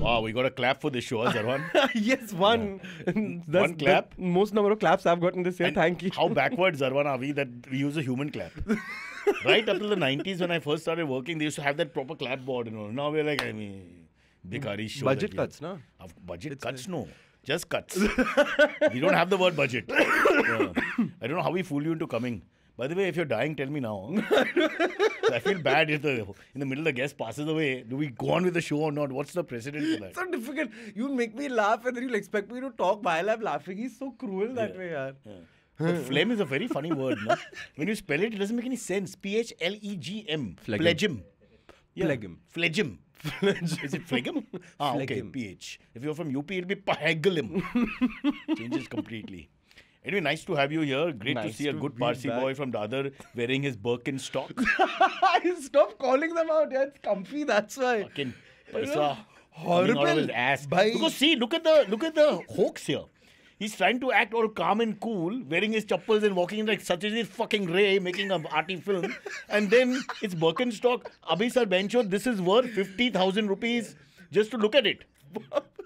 Wow, we got a clap for this show, Zarwan. yes, one. Yeah. That's one clap. most number of claps I've gotten this year. And thank you. how backwards, Zarwan, are we that we use a human clap? right up to the 90s, when I first started working, they used to have that proper clap board. You know. Now we're like, I mean, Bikari show. Budget cuts, no? Budget it's cuts, no. Just cuts. we don't have the word budget. Yeah. I don't know how we fool you into coming. By the way, if you're dying, tell me now. I feel bad if the in the middle the guest passes away. Do we go on with the show or not? What's the precedent for that? so difficult. You make me laugh and then you expect me to talk while I'm laughing. He's so cruel that yeah. way, yaar. Yeah. But phlegm is a very funny word, no? When you spell it, it doesn't make any sense. P H L E G M. Phlegm. Yeah. Phlegm. Phlegm. is it phlegm? Ah, okay. P H. If you're from UP, it'll be phlegm. Changes completely. Anyway, nice to have you here. Great nice to see a good Parsi back. boy from Dadar wearing his Birkenstock. Stop calling them out. Yeah, it's comfy. That's why. Fucking paisa. Horrible. Ass. Because see, look at the look at the hoax here. He's trying to act all calm and cool, wearing his chappals and walking like his fucking Ray, making an arty film. and then it's Birkenstock. stock. Abhisar Bencho, this is worth 50,000 rupees just to look at it.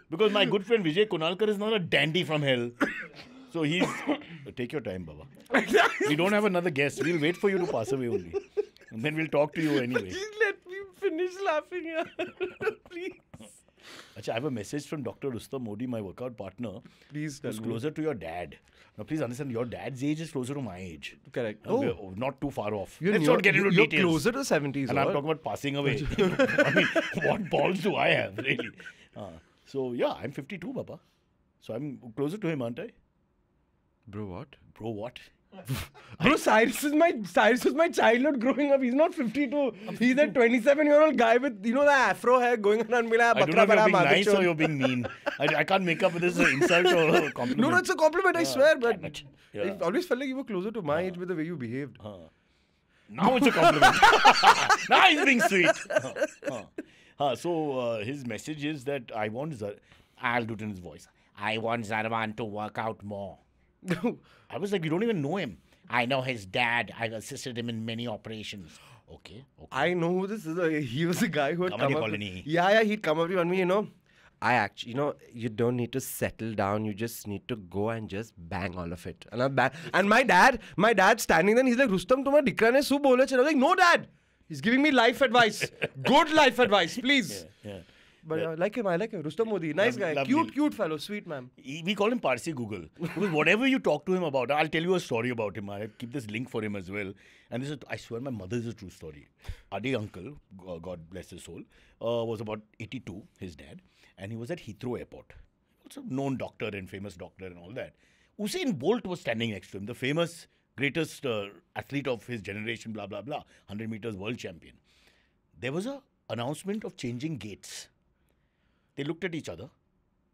Because my good friend Vijay Kunalkar is not a dandy from hell. So he's take your time, Baba. we don't have another guest. We'll wait for you to pass away only, and then we'll talk to you anyway. Please let me finish laughing, yeah. please. Achha, I have a message from Dr. Rustam Modi, my workout partner. Please tell who's me. closer to your dad. Now, please understand, your dad's age is closer to my age. Correct. oh. Not too far off. You're Let's near, not get into you're details. closer to 70s. And I'm talking about passing away. I mean, what balls do I have, really? Uh, so, yeah, I'm 52, Baba. So, I'm closer to him, aren't I? Bro, what? Bro, what? Bro, Cyrus is my Cyrus was my childhood growing up. He's not 52. He's a 27 year old guy with you know the afro hair going around. Mila, I don't know if you're being nice or you're being mean. I, I can't make up with this insult or compliment. No, no, it's a compliment. I swear, but it. Yeah. it always felt like you were closer to my age with the way you behaved. Now it's a compliment. now he's being sweet. Huh. Huh. Huh. So uh, his message is that I want Zar- I'll do it in his voice. I want Zarman to work out more. I was like, you don't even know him. I know his dad. I assisted him in many operations. Okay. okay. I know who this is. Uh, he was a guy who had Comedy come colony. up. Yeah, yeah. He'd come up to me, you know. I actually, you know, you don't need to settle down. You just need to go and just bang all of it. And I'm bang. And my dad, my dad standing there, he's like, Rustam, tuma dikra ne su bola And I was like, no, dad. He's giving me life advice. Good life advice, please. Yeah, yeah. But yeah. I uh, like him. I like him. Rustam Modi, nice guy, cute, cute fellow, sweet man. He, we call him Parsi Google because whatever you talk to him about, I'll tell you a story about him. I keep this link for him as well. And this is, I swear, my mother's a true story. Adi uncle, uh, God bless his soul, uh, was about 82. His dad, and he was at Heathrow Airport. Also known doctor and famous doctor and all that. Usain Bolt was standing next to him, the famous greatest uh, athlete of his generation, blah, blah, blah, 100 meters world champion. There was a announcement of changing gates. They looked at each other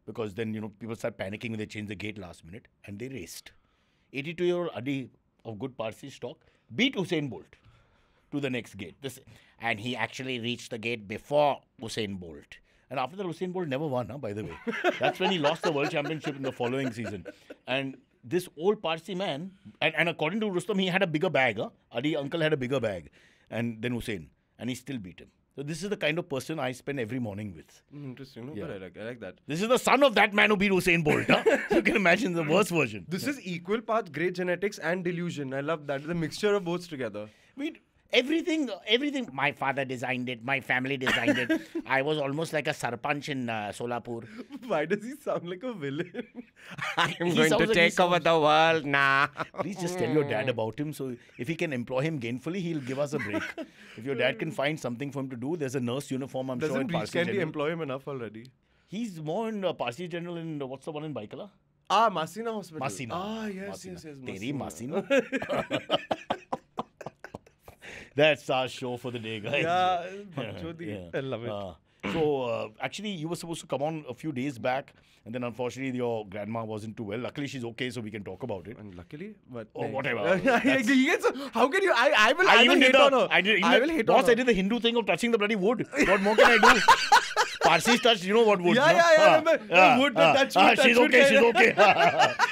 because then, you know, people start panicking when they change the gate last minute and they raced. 82 year old Adi of good Parsi stock beat Usain Bolt to the next gate. This, and he actually reached the gate before Usain Bolt. And after that, Usain Bolt never won, huh, by the way. That's when he lost the world championship in the following season. And this old Parsi man, and, and according to Rustam, he had a bigger bag. Huh? Adi uncle had a bigger bag and then Usain. And he still beat him. So this is the kind of person I spend every morning with. Hmm, interesting. No, yeah. but I like, I like that. This is the son of that man who beat Usain Bolt. Huh? you can imagine the worst version. This yeah. is equal parts great genetics and delusion. I love that. The mixture of both together. I mean, everything everything my father designed it my family designed it i was almost like a sarpanch in uh, solapur why does he sound like a villain i'm he going to like take over the world now nah. please just tell your dad about him so if he can employ him gainfully he'll give us a break if your dad can find something for him to do there's a nurse uniform i'm Doesn't sure employ him enough already he's more in uh, Parsi general in uh, what's the one in baikala ah masina hospital masina ah yes Masina. yes yes masina. masina that's our show for the day, guys. Yeah, yeah. I love it. Uh, so uh, actually, you were supposed to come on a few days back, and then unfortunately, your grandma wasn't too well. Luckily, she's okay, so we can talk about it. And luckily, but oh, whatever. yes, how can you? I, I will. I, I even will hit on her. I, did, I will hit on her. I did the Hindu thing of touching the bloody wood. What more can I do? Parsis touched, you know what wood? Yeah, no? yeah, yeah. Uh, remember, yeah wood, uh, touch, uh, touch, she's, okay, she's okay, she's okay.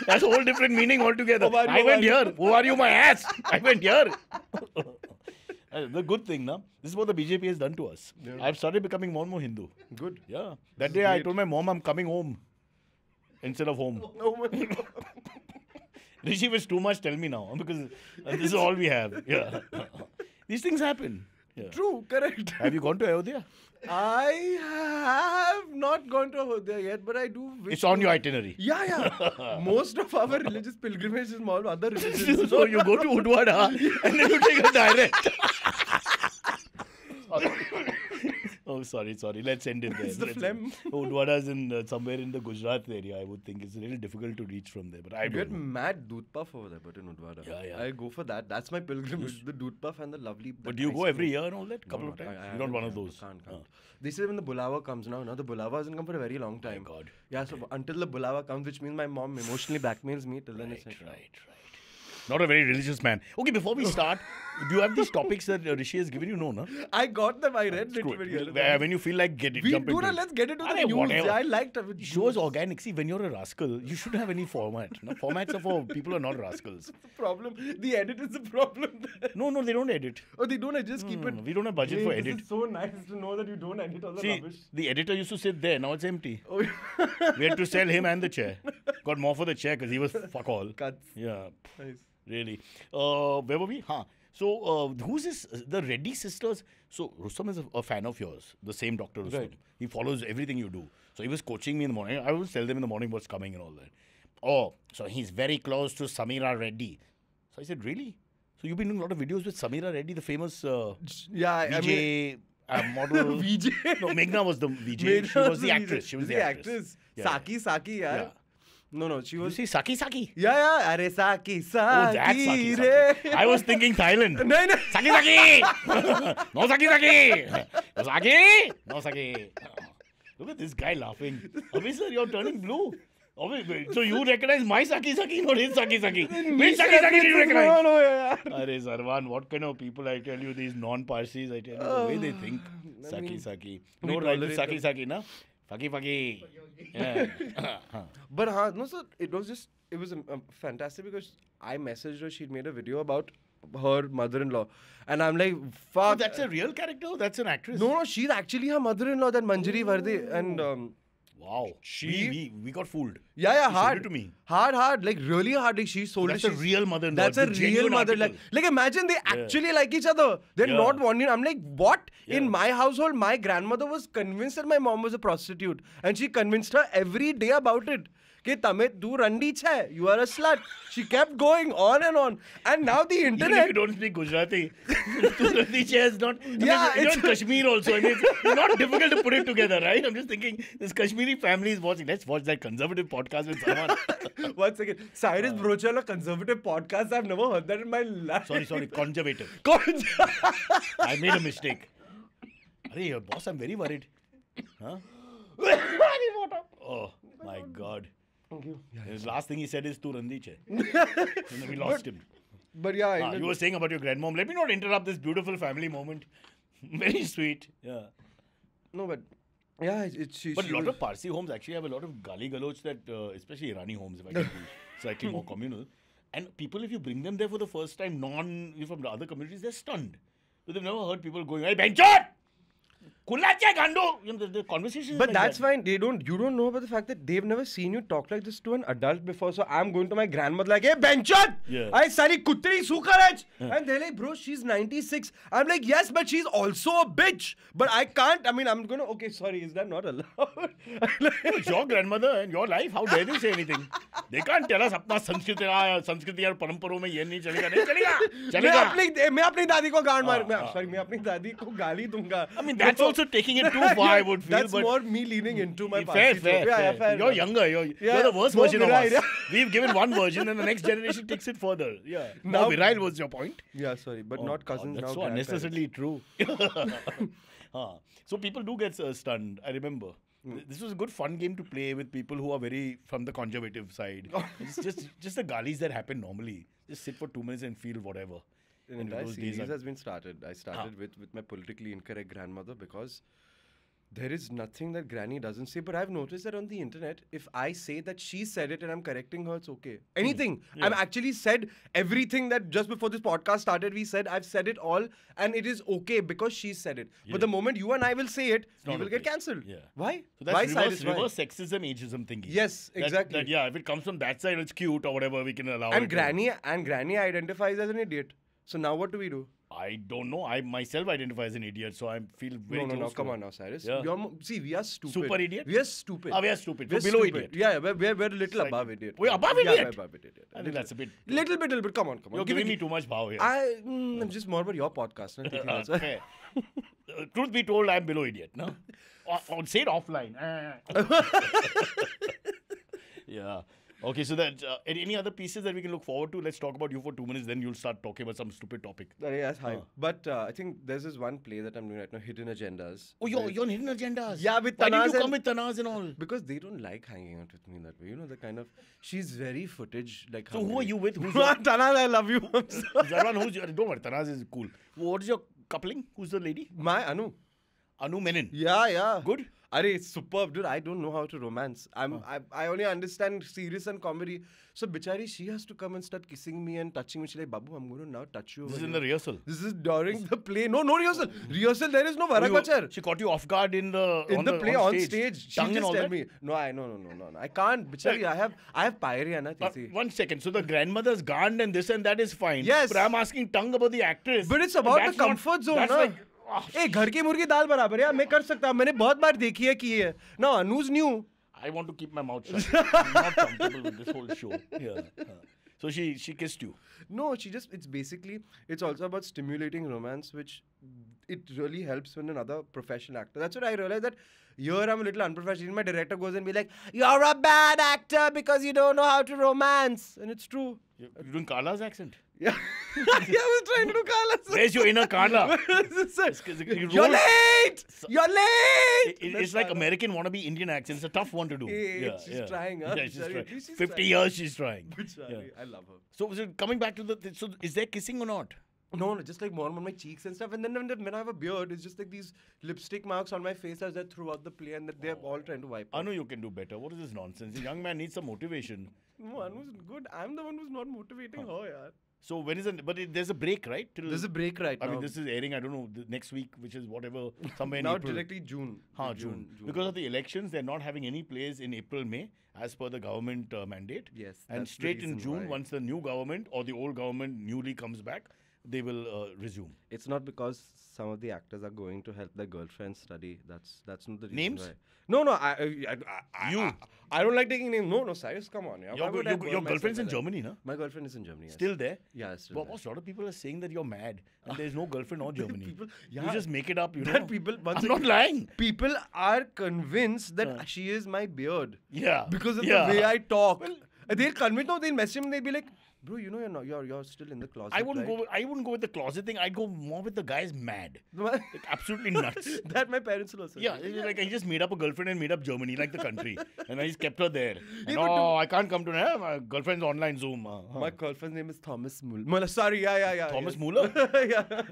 That's a whole different meaning altogether. Oh, I went here. Who are you, my ass? I went here. Uh, the good thing, now This is what the BJP has done to us. Yeah. I've started becoming more and more Hindu. Good. Yeah. That day I told my mom I'm coming home instead of home. Oh Rishi was too much, tell me now because this is all we have. Yeah. These things happen. Yeah. True, correct. Have you gone to Ayodhya? I have not gone to Ayodhya yet, but I do. it's on your itinerary. Yeah, yeah. Most of our religious pilgrimage is more other religions. so you go to Udwada and then you take a direct. Oh, sorry, sorry. Let's end it there. it's the phlegm. Oh, in uh, somewhere in the Gujarat area. I would think it's a little difficult to reach from there. But I you get know. mad doodh puff over there, but in Odwada. Yeah, yeah. I go for that. That's my pilgrimage. the doodh puff and the lovely. The but do you go every year and all that? Couple no, of times. I, I You're not one of those. Can't, can't. is They when the bulawa comes now. Now the bulawa hasn't come for a very long time. Oh God. Yeah. So until the bulawa comes, which means my mom emotionally blackmails me till then. Right, right, right. Not a very religious man. Okay, before we start. do you have these topics that Rishi has given you? No, no. I got them. I read it. When you feel like get it, we do let's get into the news. Whatever. I liked it. Shows organic. See, when you're a rascal, you should not have any format. No, formats are for people who are not rascals. the problem. The edit is the problem. no, no, they don't edit. Oh, they don't. I just keep hmm, it. We don't have budget hey, for edit. It's so nice to know that you don't edit all the See, rubbish. The editor used to sit there. Now it's empty. Oh. we had to sell him and the chair. Got more for the chair because he was fuck all. Cuts. Yeah. Nice. Really. Uh, where were we? Huh. So uh, who's this? Uh, the Reddy sisters. So Rustam is a, a, fan of yours, the same Doctor Rustam. Right. He follows everything you do. So he was coaching me in the morning. I would tell them in the morning what's coming and all that. Oh, so he's very close to Samira Reddy. So I said, really? So you've been doing a lot of videos with Samira Reddy, the famous uh, yeah VJ I mean, uh, model. VJ. No, Meghna was the VJ. Meghna she was, was the actress. She was the, the actress. actress. Yeah, Saki, yeah. Saki, yeah. No, no, she was. You see, Saki Saki. Yeah, yeah. Are Saki Saki. Oh, that's Saki Saki. I was thinking Thailand. no, no. Saki Saki. no Saki Saki. No Saki. No Saki. Look at this guy laughing. sir, you're turning blue. So you recognize my Saki Saki, not his Saki Saki. Which Saki Saki do you recognize? No, no, yeah. Arey Sarvan, what kind of people I tell you, these non-Parsis, I tell you, the way they oh, think. Saki Saki. No right to Saki Saki, na? Fucky fucky. Yeah. but huh, no, sir, it was just it was um, um, fantastic because I messaged her. She'd made a video about her mother-in-law, and I'm like, fuck. Oh, that's a real character. That's an actress. No, no, she's actually her mother-in-law. That Manjari Varde and. Um, Wow. She we, we got fooled. Yeah, yeah, she hard. to me. Hard, hard. Like really hard. Like she sold that's it. That's a real mother. That's a real mother. Like, like imagine they yeah. actually like each other. They're yeah. not wanting. I'm like, what? Yeah. In my household, my grandmother was convinced that my mom was a prostitute, and she convinced her every day about it. कि તમે તું રંડી છે you are a slut she kept going on and on and now the internet you don't speak Gujarati તું રંડી છે is not ya it's Kashmir also I mean not difficult to put it together right I am just thinking this kashmiri family is watching let's watch that conservative podcast with someone one second cyrus uh, brochel a conservative podcast i've never heard that in my life sorry sorry conservative Conser- i made a mistake अरे boss i'm very worried huh oh my god Thank you. Yeah. His last thing he said is "Tu randi and we lost but, him. But yeah, ah, you were saying about your grandmom. Let me not interrupt this beautiful family moment. Very sweet. Yeah. No, but yeah, it's. It, she, but a lot was... of Parsi homes actually have a lot of gali galoch that, uh, especially Irani homes, if I can be slightly more communal. And people, if you bring them there for the first time, non from the other communities, they're stunned. So they've never heard people going, "Hey, Benchot!" Kulacha gando. You know, the, the conversation. But like that's that. fine. They don't. You don't know about the fact that they've never seen you talk like this to an adult before. So I'm going to my grandmother like, hey, Benchon. Yeah. I sari kutri sukaraj. Yeah. And they're like, bro, she's 96. I'm like, yes, but she's also a bitch. But I can't. I mean, I'm gonna. Okay, sorry. Is that not allowed? your grandmother and your life. How dare they say anything? They can't tell us apna sanskriti संस्कृति और परंपराओं में ये नहीं चलेगा नहीं चलेगा chalega मैं अपनी मैं अपनी दादी को गांड मार मैं main मैं अपनी दादी को गाली दूंगा I mean that's also also taking it too far, I would feel. That's more me leaning into my past. Fair, fair, yeah, fair. fair. You're younger. You're, yeah, you're the worst version Viral, of us. We've given one version and the next generation takes it further. Yeah. Now, now Viral was your point. Yeah, sorry. But oh, not cousins God, that's now. That's so unnecessarily true. huh. So people do get uh, stunned, I remember. Mm. This was a good fun game to play with people who are very from the conservative side. it's just just the gullies that happen normally. Just sit for two minutes and feel whatever an entire series has been started. I started ah. with, with my politically incorrect grandmother because there is nothing that granny doesn't say but i've noticed that on the internet if i say that she said it and i'm correcting her it's okay hmm. anything mm. yeah. i've actually said everything that just before this podcast started we said i've said it all and it is okay because she said it yeah. but the moment you and i will say it we will okay. get cancelled yeah. why so that's why reverse, reverse sexism ageism thingy yes exactly that, that, yeah if it comes from that side it's cute or whatever we can allow and granny and granny identifies as an idiot so now what do we do? I don't know. I myself identify as an idiot, so I feel very. No, no, no. Come on now, Cyrus. Yeah. are see, we are stupid. Super idiot. We are stupid. Ah, we are stupid. We're, we're below stupid. idiot. Yeah, yeah we're, we're, we're a little above idiot. We're above idiot. Yeah, we're above idiot. I think that's a bit. Little bit, little bit. Come on, come on. You're giving me too much power here. I, mm, I'm just more about your podcast. Not okay. uh, truth be told, I'm below idiot. No, i or say it offline. Ah. yeah. Okay, so that uh, any other pieces that we can look forward to? Let's talk about you for two minutes, then you'll start talking about some stupid topic. Uh, yes, hi. But uh, I think there's this one play that I'm doing right now, Hidden Agendas. Oh, you're, you're on Hidden Agendas? Yeah, with Tanaz. Why did you come with Tanaz and all? Because they don't like hanging out with me that way. You know, the kind of she's very footage like. So who are you with? Who's your... Tanaz, I love you. Zarwan, who's your, don't worry, Tanaz is cool. What is your coupling? Who's the lady? My Anu. Anu Menon. Yeah, yeah. Good. Are it's superb, dude. I don't know how to romance. I'm I, I only understand serious and comedy. So Bichari, she has to come and start kissing me and touching me. She's like, Babu, I'm gonna now touch you. This is in the rehearsal. This is during the play. No, no rehearsal. Oh. rehearsal, there is no Varakachar. Oh, she caught you off guard in the in the, play on stage. On stage. She just tell me. No, I no no no no. no. I can't, Bichari. I have I have pyrrhia, na. Uh, one second. So the grandmother's gaunt and this and that is fine. Yes. But I'm asking Tang about the actress. But it's about the comfort zone. na? ए घर की मुर्गी दाल बराबर यार मैं कर सकता मैंने बहुत बार देखी है की है ना Anuj knew I want to keep my mouth So she she kissed you. No, she just it's basically it's also about stimulating romance, which it really helps when another professional actor. That's what I realized that here I'm a little unprofessional. My director goes and be like, "You're a bad actor because you don't know how to romance," and it's true. You're doing Carla's accent. Yeah. I was trying to do Carla. Where's your inner Carla? You're late. You're late. It, it's like American wannabe Indian accent. It's a tough one to do. Yeah, she's yeah. trying. Huh? Yeah, she's trying. She's 50 trying. years she's trying. Yeah. I love her. So, so coming back to the, so is there kissing or not? No, no, just like more on my cheeks and stuff. And then when, I have a beard, it's just like these lipstick marks on my face as that throughout the play and that they're oh. all trying to wipe I Anu, you can do better. What is this nonsense? The young man needs some motivation. No, Anu's good. I'm the one who's not motivating huh. her, so when is it? But it, there's a break, right? Till, there's a break right I now. mean, this is airing. I don't know the next week, which is whatever somewhere now in April. directly June. Ha, June. June. June. Because of the elections, they're not having any plays in April, May, as per the government uh, mandate. Yes. And straight in June, why. once the new government or the old government newly comes back, they will uh, resume. It's not because some of the actors are going to help their girlfriend study. That's that's not the reason names. Why. No, no, I, I, I you. I, I, don't like taking names. No, no, Cyrus, come on. Yeah. Your, your, your girlfriend's in Germany, no? My girlfriend is in Germany. Yes. Still there? Yeah, still. But there. a lot of people are saying that you're mad and there's no girlfriend or Germany. people, yeah. You just make it up. You that know. people. I'm not lying. People are convinced that uh. she is my beard. Yeah. Because of yeah. the way I talk. Well, they'll convince. No, they'll message me They'll be like. Bro, you know you're not you're you're still in the closet. I wouldn't right? go. With, I wouldn't go with the closet thing. I'd go more with the guy's mad, like, absolutely nuts. that my parents will also. Yeah, yeah, like I just made up a girlfriend and made up Germany like the country, and I just kept her there. And, yeah, oh, I can't come to her. My girlfriend's online Zoom. Uh, huh. My girlfriend's name is Thomas Muller. Sorry, yeah, yeah, yeah. Thomas yes. Muller. yeah.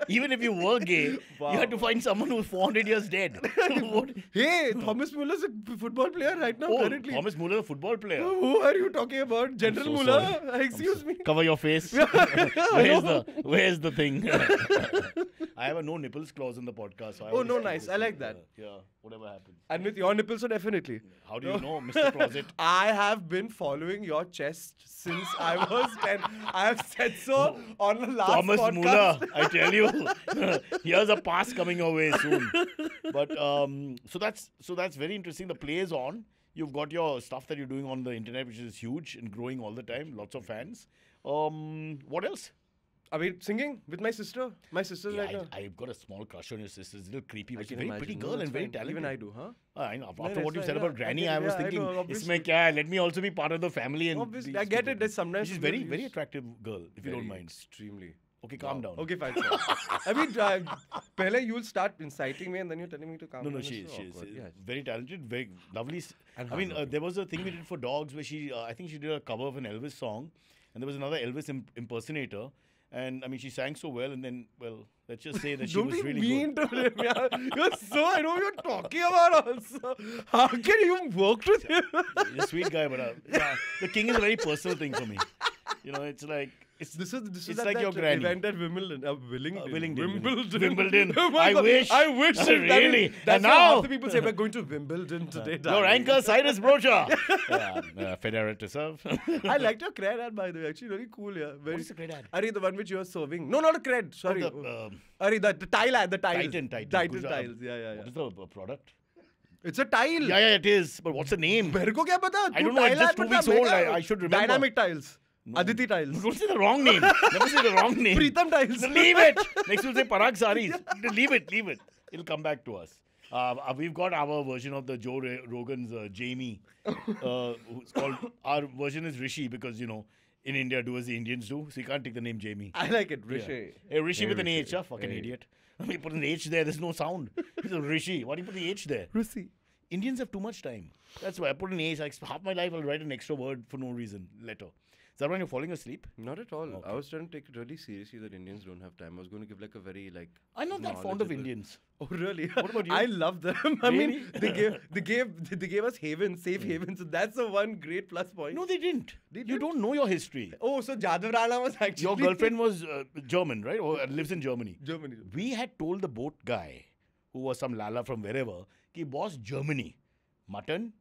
Even if you were gay, wow. you had to find someone who's 400 years dead. hey, Thomas Muller's a football player right now, oh, currently. Thomas Muller, a football player. Who are you talking about? General so Muller? Sorry. Excuse so me. Cover your face. where's, the, where's the thing? I have a no nipples clause in the podcast. So oh, no, nice. I like that. Uh, yeah whatever happens. And with your nipples, so definitely. How do you know, Mr. Closet? I have been following your chest since I was 10. I have said so oh, on the last Thomas podcast. Muller, I tell you. here's a pass coming your way soon. But um, so that's so that's very interesting. The play is on. You've got your stuff that you're doing on the internet, which is huge and growing all the time. Lots of fans. Um, what else? Are we singing with my sister? My sister yeah, right I, I've got a small crush on your sister. It's a little creepy, but she's a very imagine. pretty girl no, and very fine. talented. Even I do, huh? Ah, I know. After what you said about Granny, I, was thinking, I know, isme Let me also be part of the family. And obviously, I get it. sometimes she's very, very attractive girl. If you don't mind, extremely. Okay, calm down. Okay, fine. I mean, uh, Pele, you'll start inciting me and then you're telling me to calm no, down. No, no, she, is. she is yeah. very talented, very lovely. And I mean, uh, there was a thing we did for dogs where she, uh, I think she did a cover of an Elvis song, and there was another Elvis imp- impersonator. And I mean, she sang so well, and then well, Let's just say that she Don't was be really mean good. to him, yeah. You're so I know you're talking about also. How can you work with him? He's a sweet guy, but uh, yeah, the king is a very personal thing for me. You know, it's like it's, this is this is like that your granny. event at Wimbledon, uh, Willingdon. Uh, Willingdon. Wimbledon. Wimbledon. oh I God. wish. I wish. That really. Is, that's and now the people say we're going to Wimbledon uh, today. Uh, your anchor, Cyrus Brocha. yeah, uh, Federer to serve. I liked your cred ad by the way. Actually, really cool. Yeah. Very, What's the cred ad? you the one which you are serving. No, not a cred. Oh, Sorry. Oh, the, uh, um, Arey, the, the tile, the tiles. Titan, Titan. Titan tiles. Yeah, yeah, yeah. What is the product? It's a tile. Yeah, yeah, it is. But what's the name? I don't know. It's just two weeks old. I, I should remember. Dynamic tiles. No. Aditi Tiles. Don't say the wrong name. Never say the wrong name. Pritam Tiles. leave it. Next we'll say Parag Saris. leave it. Leave it. It'll come back to us. Uh, uh we've got our version of the Joe Rogan's uh, Jamie. Uh, who's called our version is Rishi because you know in India do as the Indians do. So you can't take the name Jamie. I like it, Rishi. Yeah. Hey, Rishi hey, with an H, huh? fucking hey. idiot. I mean, put an H there. There's no sound. He's a Rishi. Why do you put the H there? Rishi. Indians have too much time. That's why I put an H. I, half my life I'll write an extra word for no reason. Letter. That when you're falling asleep? Not at all. Okay. I was trying to take it really seriously that Indians don't have time. I was going to give like a very like. I'm not that fond of Indians. Oh really? What about you? I love them. I mean, they gave they gave they gave us haven, safe mm. haven. So that's the one great plus point. No, they didn't. They didn't? You don't know your history. Oh, so Jadavrana was actually your girlfriend was uh, German, right? Or uh, lives in Germany. Germany. We had told the boat guy, who was some lala from wherever, he was Germany, mutton,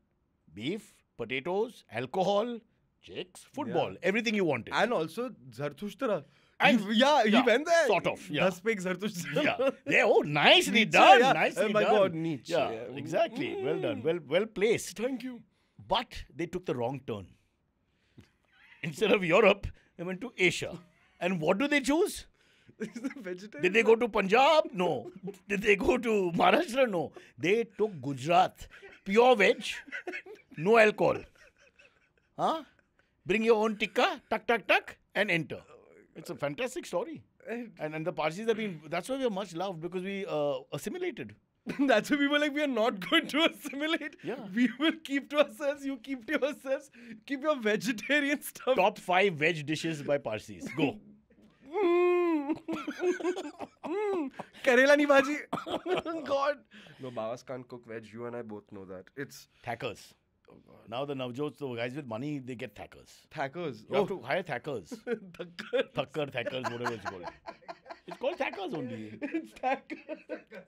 beef, potatoes, alcohol chicks, football, everything you wanted. And also Zarathustra. And he, yeah, he went there. Sort of. Yeah. Daspek Zarathustra. Yeah. yeah. Oh, nicely Nietzsche, done. Yeah. Nicely oh my done. God, Nietzsche. Yeah, exactly. Mm. Well done. Mm. Well, well placed. Thank you. But they took the wrong turn. Instead of Europe, they went to Asia. And what do they choose? Did they go to Punjab? No. Did they go to Maharashtra? No. They took Gujarat. Pure veg, no alcohol. Huh? bring your own tikka, tuck, tuck, tuck, and enter. It's a fantastic story. Uh, and, and the Parsis have been, that's why we are much loved because we uh, assimilated. That's why we were like, we are not going to assimilate. Yeah. We will keep to ourselves. You keep to yourselves. Keep your vegetarian stuff. Top five veg dishes by Parsis. Go. Mm. Mm. Karela ni God. No, Bawas can't cook veg. You and I both know that. It's. tackers now the Navjot, the guys with money, they get thackers. Thackers. You oh. have to hire thackers. thackers. Thakkar, thackers, whatever it's called. It's called thackers only. it's thackers.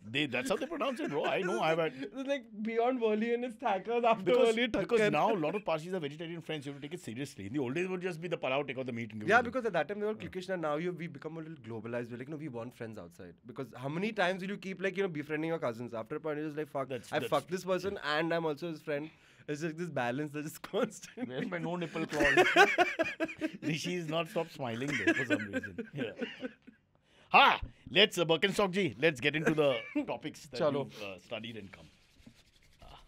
They, that's how they pronounce it, bro. I know. I've had. It's like beyond Worli and it's thackers after because, Worli, Because now a lot of Parsis are vegetarian friends. You have to take it seriously. In the old days, it would just be the palau, take out the meat and give Yeah, because at that time they were cliquish. And now you, we become a little globalized. We're like, no, we want friends outside. Because how many times will you keep, like, you know, befriending your cousins? After a point, you're just like, fuck, that's, I fucked this person yeah. and I'm also his friend. It's just this balance that is constant. There's my no nipple claws. Rishi is not stop smiling though, for some reason. Yeah. Ha! Let's, uh, Birkenstock ji, let's get into the topics that Chalo. you've uh, studied and come. Ah,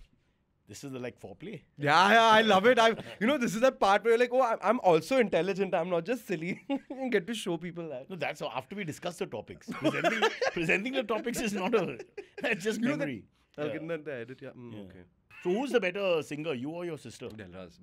this is the like foreplay. Yeah, yeah, I love it. I, you know, this is a part where you're like, oh, I- I'm also intelligent. I'm not just silly. and get to show people that. No, that's After we discuss the topics, presenting, presenting the topics is not a. That's just You memory. I'll get that edit. Yeah. Mm, Yeah. Okay. So who's the better singer, you or your sister?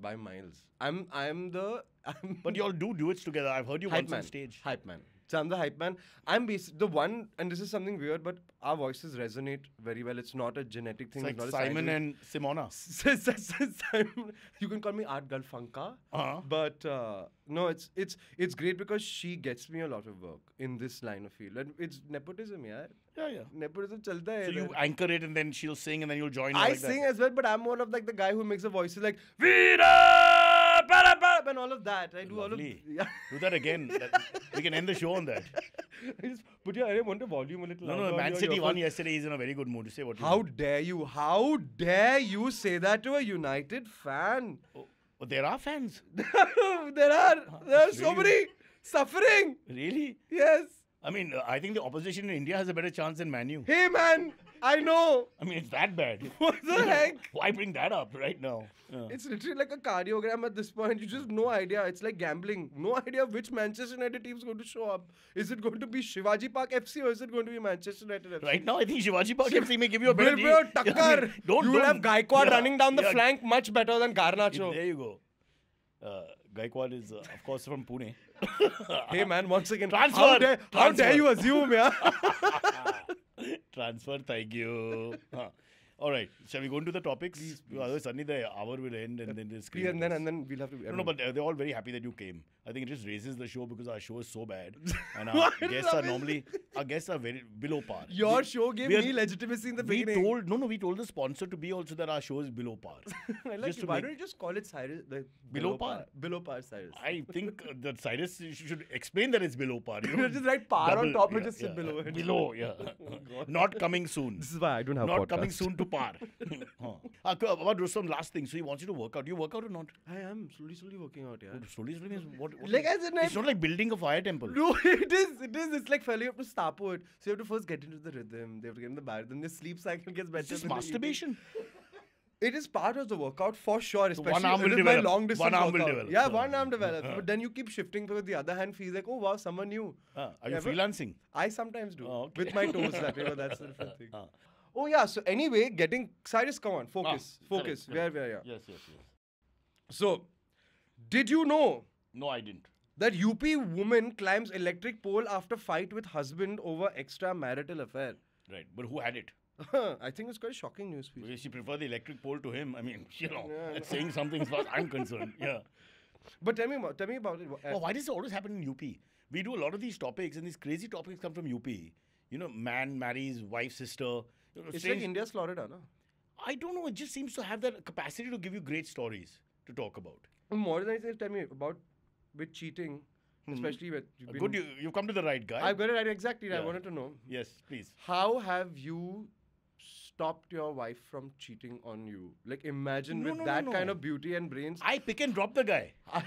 by miles. I'm I'm the. I'm but y'all do duets together. I've heard you once man. on stage. Hype man. So I'm the hype man. I'm the one, and this is something weird, but our voices resonate very well. It's not a genetic thing. It's like it's Simon and Simona. you can call me Art Girl Funka. Uh-huh. But uh, no, it's it's it's great because she gets me a lot of work in this line of field, and it's nepotism, yeah. Yeah, yeah. Nepotism chalta hai. So you then. anchor it, and then she'll sing, and then you'll join. I like sing that. as well, but I'm more of like the guy who makes the voices like Veera and all of that. I do Lovely. all of yeah. Do that again. That, we can end the show on that. I just put your I want the volume a little. No, no, Man City won yesterday. He's in a very good mood. to Say what? How dare you? How dare you say that to a United fan? Oh, oh, there are fans. there are. Ah, there are really? so many suffering. Really? Yes. I mean, uh, I think the opposition in India has a better chance than Manu. Hey, man. I know. I mean, it's that bad. What the heck? Why bring that up right now? Yeah. It's literally like a cardiogram at this point. You just no idea. It's like gambling. No idea which Manchester United team is going to show up. Is it going to be Shivaji Park FC or is it going to be Manchester United FC? Right now, I think Shivaji Park FC may give you a better deal. Tucker. Yeah, I mean, don't, you will have Gaikwad yeah, running down the yeah. flank much better than Garnacho. There you go. Uh, Gaikwad is, uh, of course, from Pune. hey, man, once again. Transfer! How dare, transfer. How dare you assume, yeah? Transfer થઈ ગયું હા All right. Shall we go into the topics? Please, please. Otherwise, suddenly the hour will end and then the screen. and then and then we'll have to. No, no, but they're all very happy that you came. I think it just raises the show because our show is so bad, and our guests are normally our guests are very below par. Your we, show gave me legitimacy in the we beginning. told no, no, we told the sponsor to be also that our show is below par. I like just Why don't you just call it Cyrus? Like below, below par? Below par Cyrus. I think uh, that Cyrus should explain that it's below par. You know, just write par Double, on top yeah, and just yeah, below it. Below, yeah. Oh, Not coming soon. This is why I don't have. Not podcast. coming soon to par. Uh, uh, what do some last thing? So he wants you to work out. Do you work out or not? I am slowly, slowly working out. Yeah. Oh, slowly, slowly means what? what like as in, it's I'm, not like building a fire temple. No, it is. It is. It's like finally you have to stop it. So you have to first get into the rhythm. They have to get in the bar. Then the sleep cycle gets better. It's just masturbation. It is part of the workout for sure, especially one arm will develop. long distance one arm workout. will develop. Yeah, one arm develops. Uh-huh. but then you keep shifting because the other hand feels like, oh wow, someone new. Uh, are you freelancing? I sometimes do. Oh, okay. With my toes, that that's the different thing. Uh. Oh yeah. So anyway, getting Cyrus, come on, focus, ah, focus. Correct, correct. Where, where, yeah. Yes, yes, yes. So, did you know? No, I didn't. That UP woman climbs electric pole after fight with husband over extramarital affair. Right, but who had it? I think it's quite shocking news. She preferred the electric pole to him. I mean, you know, yeah, that's no. saying something as far as I'm concerned. Yeah. But tell me, about, tell me about it. Well, uh, why does it always happen in UP? We do a lot of these topics, and these crazy topics come from UP. You know, man marries wife's sister it's like India's Florida, no? I don't know. It just seems to have that capacity to give you great stories to talk about. More than anything, tell me about with cheating, mm-hmm. especially with good. You, you've come to the right guy. I've got it right exactly. Yeah. I wanted to know. Yes, please. How have you stopped your wife from cheating on you? Like, imagine no, with no, that no, kind of beauty and brains. I pick and drop the guy. Ah,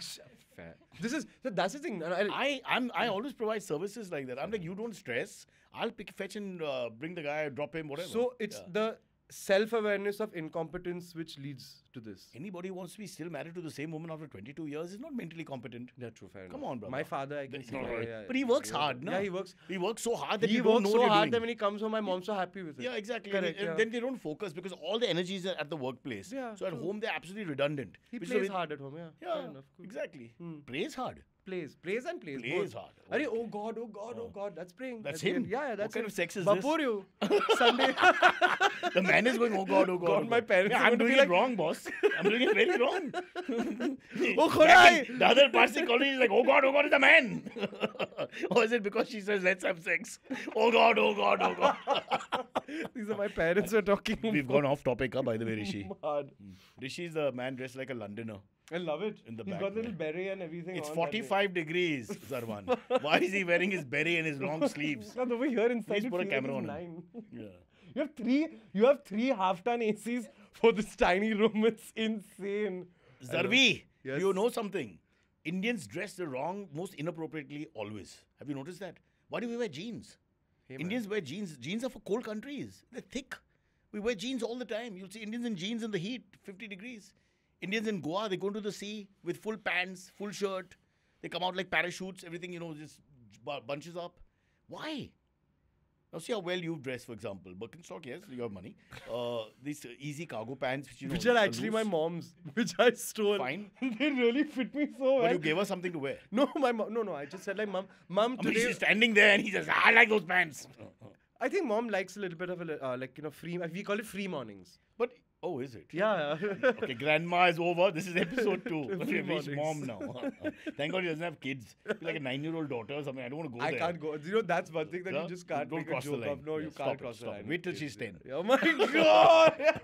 fair. This is so that's the thing. I, I I'm I always provide services like that. I'm like, you don't stress. I'll pick, fetch, and uh, bring the guy, drop him, whatever. So it's yeah. the self awareness of incompetence which leads to this. Anybody who wants to be still married to the same woman after 22 years is not mentally competent. Yeah, true, fair Come enough. on, bro. My father, I can see. Right. Yeah, yeah, but he works yeah, hard, no? Yeah, he works. He works so hard that he you don't know so what hard doing. that when he comes home, my mom's so happy with it. Yeah, exactly. Correct, and, and then they don't focus because all the energies are at the workplace. Yeah, so at true. home, they're absolutely redundant. He plays hard at home, yeah. Yeah, enough, cool. exactly. Hmm. Plays hard. Plays, prays and plays. Plays both. hard. Okay. oh God, oh God, oh, oh God. That's praying. That's, that's him. Yeah, yeah, that's what kind him. of sex is Bapuryu, this? Sunday. the man is going, oh God, oh God. God, oh God. my parents. Yeah, I'm doing it like... wrong, boss. I'm doing it very wrong. oh Khorai. The other Parsi colleague is like, oh God, oh God, is the man. or is it because she says, let's have sex? Oh God, oh God, oh God. These are my parents are talking. We've gone off topic, huh, by the way, Rishi. Hmm. Rishi is a man dressed like a Londoner. I love it. In the He's back got a little beret and everything. It's 45 degrees, Zarwan. Why is he wearing his beret and his long sleeves? No, the way you're inside, Please put a camera on. Nine. Yeah. You have three. You have three half-ton ACs for this tiny room. It's insane. Zarvi, yes. you know something? Indians dress the wrong, most inappropriately always. Have you noticed that? Why do we wear jeans? Hey, Indians wear jeans. Jeans are for cold countries. They're thick. We wear jeans all the time. You'll see Indians in jeans in the heat, 50 degrees. Indians in Goa, they go into the sea with full pants, full shirt. They come out like parachutes, everything, you know, just bunches up. Why? Now see how well you dress, for example. Birkenstock, yes, you have money. Uh, these easy cargo pants, which you know, which are actually loose. my mom's, which I stole. Fine, they really fit me so well. But you gave her something to wear. No, my mom. No, no. I just said like, mom, mom. Today I mean, she's standing there and he says, ah, I like those pants. I think mom likes a little bit of a uh, like you know free. We call it free mornings. But Oh, is it? Yeah. okay, grandma is over. This is episode two. Okay, reach mom now. Thank God he doesn't have kids. Like a nine-year-old daughter or something. I don't want to go I there. can't go. You know, that's one thing that you just can't don't make cross a joke the line. of. No, yeah, you can't it, cross the line. Wait till she's ten. Oh my God!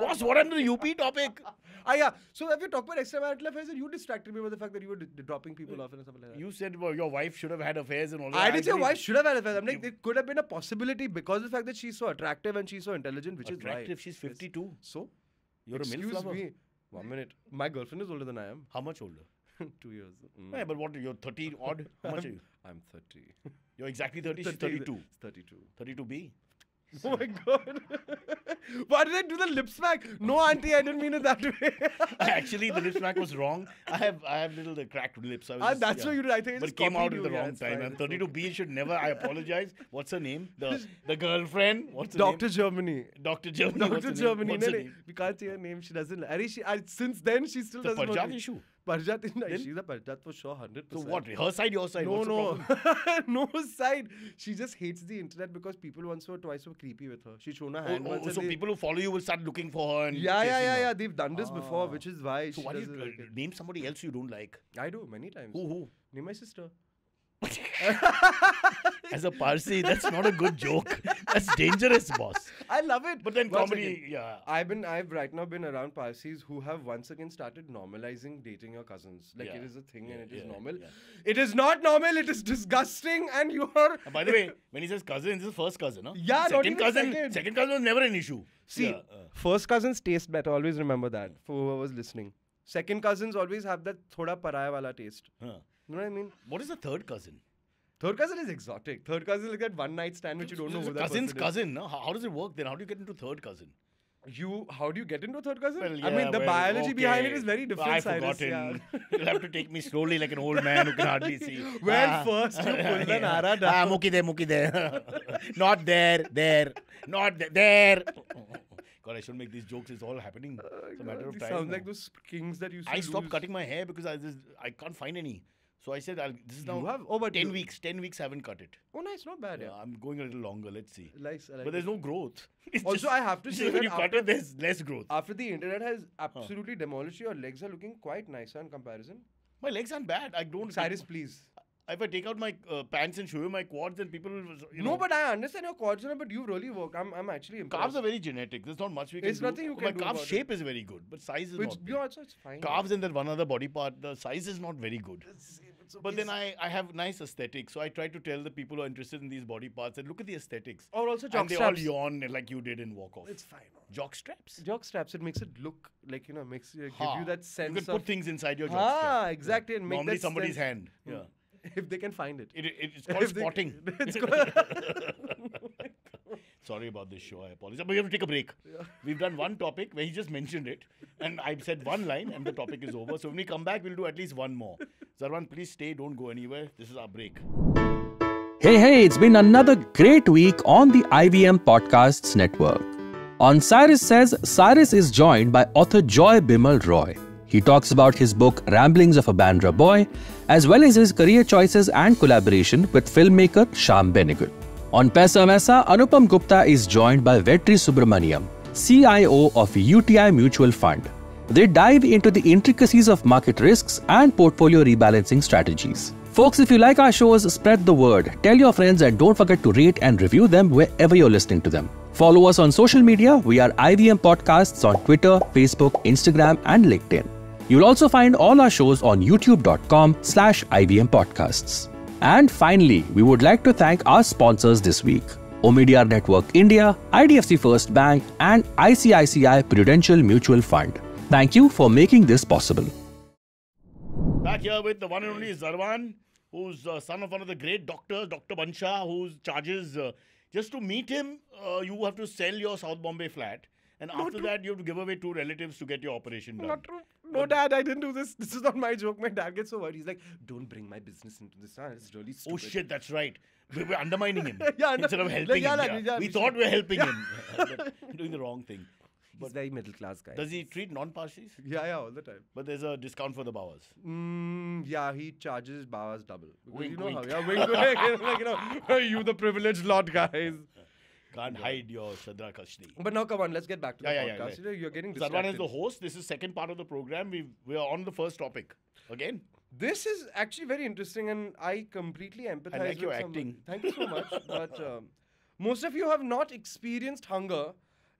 Boss, what under the UP topic? ah, yeah. So if you talk about extramarital affairs, you distracted me by the fact that you were dropping people off and stuff like that. You said well, your wife should have had affairs and all that. I didn't say your wife should have had affairs. I'm like, there could have been a possibility because of the fact that she's so attractive and she's so intelligent, which is right. Attractive? She's 52. So, you're Excuse a millflower. Me. One minute. My girlfriend is older than I am. How much older? Two years. Mm. Yeah, but what? You're 30 odd. How much I'm, are you? I'm 30. You're exactly 30. 30 32. 32. 32B. Oh my god. Why did I do the lip smack? No, auntie, I didn't mean it that way. Actually, the lip smack was wrong. I have I have little uh, cracked lips. I was ah, just, that's yeah. what you did. I think but it came out at the wrong yeah, time. I'm 32B should never. I apologize. What's her name? The the girlfriend. What's her Doctor Germany. Doctor Germany. Doctor Germany. No, no, we can't say her name. She doesn't. Arishi, I, since then, she still the doesn't. Punjabi issue. Parjat is Then? She's a Parjat for sure, 100%. So what? Her side, your side? No, no. no side. She just hates the internet because people once or twice were creepy with her. She's shown her oh, hand oh, Oh, so they... people who follow you will start looking for her. yeah, yeah, yeah, yeah. They've done this ah. before, which is why. So why do you like name somebody else you don't like? I do many times. Who? Who? Name my sister. As a Parsi, that's not a good joke. That's dangerous, boss. I love it. But then Once comedy, again, yeah. I've been, I've right now been around Parsis who have once again started normalizing dating your cousins. Like Yeah. it is a thing and it is yeah, normal. yeah. It is not normal. It is disgusting, and you are. And by the way, when he says cousin, this is first cousin, huh? Yeah, not second even cousin. second. cousin was never an issue. See, Yeah, uh, first cousins taste better. Always remember that for whoever was listening. Second cousins always have that thoda paraya wala taste. huh. You know what I mean? What is a third cousin? Third cousin is exotic. Third cousin is like that one night stand which you don't know who that cousin's is. cousin. No? How does it work then? How do you get into third cousin? You how do you get into a third cousin? Well, I mean the well, biology okay. behind it is very different. I've forgotten. Yeah. You'll have to take me slowly like an old man who can hardly see. well, ah, first you pull the nara ah, down. Ah, muki there, muki there. Not there, there. Not there. God, I shouldn't make these jokes. It's all happening. Uh, it's a uh, matter God, of time. Sounds now. like those kings that you. I stopped cutting my hair because I just I can't find any. So I said, I'll, this is now have, oh, but 10 weeks. 10 weeks haven't cut it. Oh, nice. Not bad. Yeah, yeah. I'm going a little longer. Let's see. like but there's no growth. It's also, just, I have to say, when you cut it, there's less growth. After the internet has absolutely huh. demolished your legs are looking quite nicer in comparison. My legs aren't bad. I don't. Cyrus, think, please. If I take out my uh, pants and show you my quads, then people You know. No, but I understand your quads, but you've really worked. I'm, I'm actually impressed. Calves are very genetic. There's not much we can it's do. It's nothing you oh, can my do. My calf shape it. is very good, but size is Which, not. Which, you know, it's fine. Calves and that one other body part, the size is not very good. It's, so but then I, I have nice aesthetics, so I try to tell the people who are interested in these body parts that look at the aesthetics. Or also jock and straps. they all yawn like you did in Walk Off. It's fine. Jock straps. Jock straps. It makes it look like you know makes give you that sense. You can put things inside your jock ah, strap. Ah, exactly. And make Normally somebody's sense. hand. Hmm. Yeah. If they can find it. it, it's called spotting. it's Sorry about this show. I apologize. But we have to take a break. Yeah. We've done one topic where he just mentioned it, and I've said one line, and the topic is over. So when we come back, we'll do at least one more. Sarwan, please stay, don't go anywhere. This is our break. Hey, hey, it's been another great week on the IBM Podcasts Network. On Cyrus Says, Cyrus is joined by author Joy Bimal Roy. He talks about his book Ramblings of a Bandra Boy, as well as his career choices and collaboration with filmmaker Sham Benegal. On Pesa Mesa, Anupam Gupta is joined by Vetri Subramaniam, CIO of UTI Mutual Fund, they dive into the intricacies of market risks and portfolio rebalancing strategies. Folks, if you like our shows, spread the word. Tell your friends and don't forget to rate and review them wherever you're listening to them. Follow us on social media. We are IVM Podcasts on Twitter, Facebook, Instagram, and LinkedIn. You'll also find all our shows on youtube.com slash IBM Podcasts. And finally, we would like to thank our sponsors this week. Omidyar Network India, IDFC First Bank, and ICICI Prudential Mutual Fund. Thank you for making this possible. Back here with the one and only Zarwan, who's uh, son of one of the great doctors, Dr. Bansha, who charges uh, just to meet him, uh, you have to sell your South Bombay flat. And after true. that, you have to give away two relatives to get your operation done. Not true. No, but Dad, I didn't do this. This is not my joke. My dad gets so worried. He's like, don't bring my business into this. It's really oh, stupid. Oh, shit, that's right. We are undermining him yeah, instead of helping like, him. Yeah, yeah. we, we thought we were helping him. doing the wrong thing. He's very middle class guy. Does he treat non Parsis? Yeah, yeah, all the time. But there's a discount for the Bowers. Mm, yeah, he charges Bowers double. Wink, you know wink. how. Yeah, wink, wink. like, you know, you the privileged lot, guys. Can't hide your Sadra Kashni. But now, come on, let's get back to the Yeah, yeah, podcast. yeah. You know, You're getting distracted. is the host. This is second part of the program. We we are on the first topic again. This is actually very interesting, and I completely empathize. I like with your someone. acting. Thank you so much. but um, most of you have not experienced hunger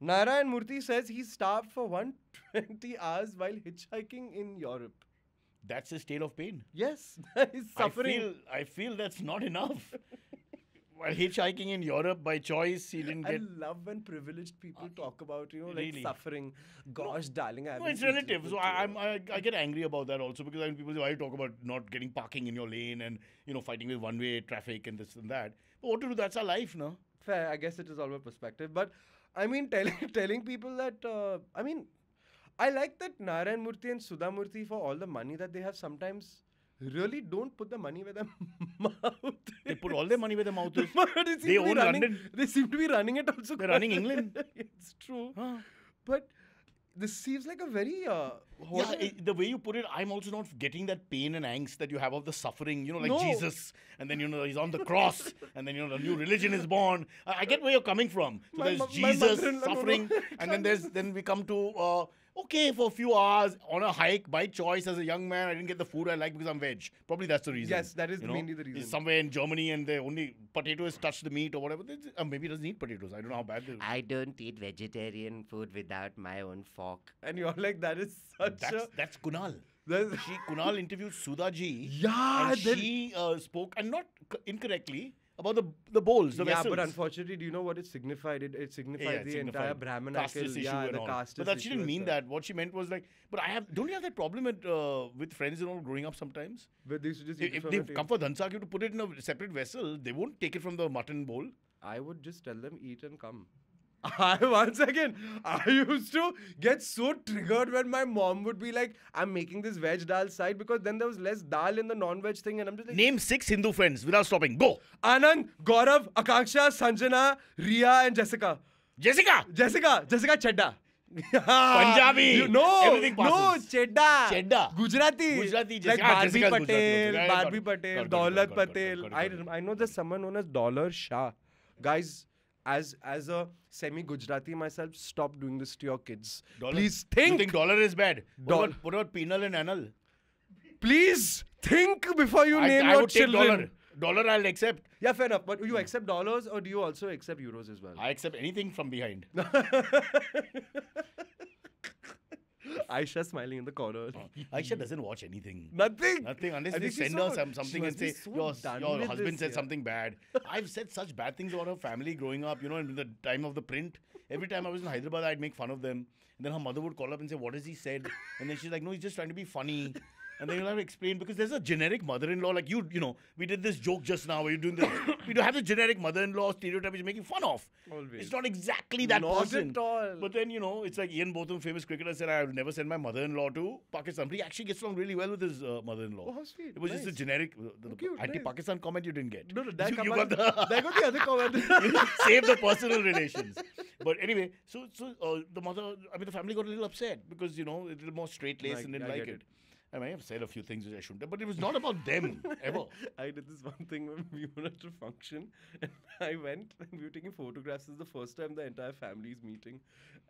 Narayan Murthy says he starved for 120 hours while hitchhiking in Europe. That's a state of pain. Yes, he's suffering. I feel, I feel that's not enough. while hitchhiking in Europe by choice, he didn't get. I love when privileged people uh, talk about you know like suffering. Gosh, no, darling, I. No, it's relative. So I, am I, I, get angry about that also because I mean, people say you talk about not getting parking in your lane and you know fighting with one way traffic and this and that. But what to do? That's our life, no. Fair. I guess it is all about perspective, but I mean, telling telling people that uh, I mean, I like that Narayan Murthy and Sudhamurthy for all the money that they have sometimes really don't put the money where their mouth is. They put all their money where their mouth is. they, they own running, London. They seem to be running it also. They're running England. it's true. Huh. But this seems like a very uh, yeah, it, the way you put it, I'm also not getting that pain and angst that you have of the suffering. You know, like no. Jesus, and then you know he's on the cross, and then you know the new religion is born. I, I get where you're coming from. So my, there's Jesus suffering, and then there's then we come to. Uh, okay for a few hours on a hike by choice as a young man. I didn't get the food I like because I'm veg. Probably that's the reason. Yes, that is mainly know? the reason. It's somewhere in Germany and the only potatoes touch the meat or whatever. Uh, maybe it doesn't eat potatoes. I don't know how bad. I don't eat vegetarian food without my own fork. And you're like, that is such that's, a that's Kunal. she Kunal interviewed Sudha ji. Yeah, and then... she uh, spoke and not c- incorrectly about the the bowls, the yeah, vessels. but unfortunately, do you know what it signified? It, it signified yeah, the signified entire Brahmanical, yeah, the caste. But that she didn't mean that. What she meant was like, but I have don't you have that problem at, uh, with friends and all growing up sometimes? But they just if, if they come for dhansak, you to put it in a separate vessel. They won't take it from the mutton bowl. I would just tell them eat and come. I once again, I used to get so triggered when my mom would be like, "I'm making this veg dal side because then there was less dal in the non-veg thing," and I'm just like, Name six Hindu friends without stopping. Go. Anand, Gaurav, Akanksha, Sanjana, Ria, and Jessica. Jessica. Jessica. Jessica Chedda. Punjabi. You, no. No. Chedda. Chedda. Gujarati. Gujarati. Jessica. Like ah, Barbie Jessica's Patel. Gujarati. Barbie Patel. Daulat Patel. I I know there's someone known as Dollar Shah. Guys as as a semi Gujarati myself, stop doing this to your kids. Dollar? Please think. You think dollar is bad? Dollar. What, about, what about penal and anal? Please think before you I, name I your children. dollar. dollar I'll accept. Yeah, fair enough. But you accept dollars or do you also accept euros as well? I accept anything from behind. Aisha smiling in the corner. Oh, Aisha doesn't watch anything. Nothing. Nothing unless they send her something and say so your, your husband said yeah. something bad. I've said such bad things about her family growing up. You know, in the time of the print, every time I was in Hyderabad, I'd make fun of them. And then her mother would call up and say, "What has he said?" And then she's like, "No, he's just trying to be funny." and then you'll have to explain because there's a generic mother-in-law like you. You know, we did this joke just now. Where you're doing this. we do have the generic mother-in-law stereotype you're making fun of. Always. It's not exactly that not person. at all. But then you know, it's like Ian Botham, famous cricketer, said, "I would never send my mother-in-law to Pakistan." But he actually gets along really well with his uh, mother-in-law. Oh, how sweet. It was nice. just a generic uh, anti-Pakistan comment you didn't get. No, no, that you, you got, the, that got the other comment. save the personal relations. But anyway, so so uh, the mother, I mean, the family got a little upset because you know, a little more straight laced and didn't I like it. it. I may have said a few things which I shouldn't have, but it was not about them ever. I did this one thing when we were at a function, and I went and we were taking photographs. This is the first time the entire family is meeting,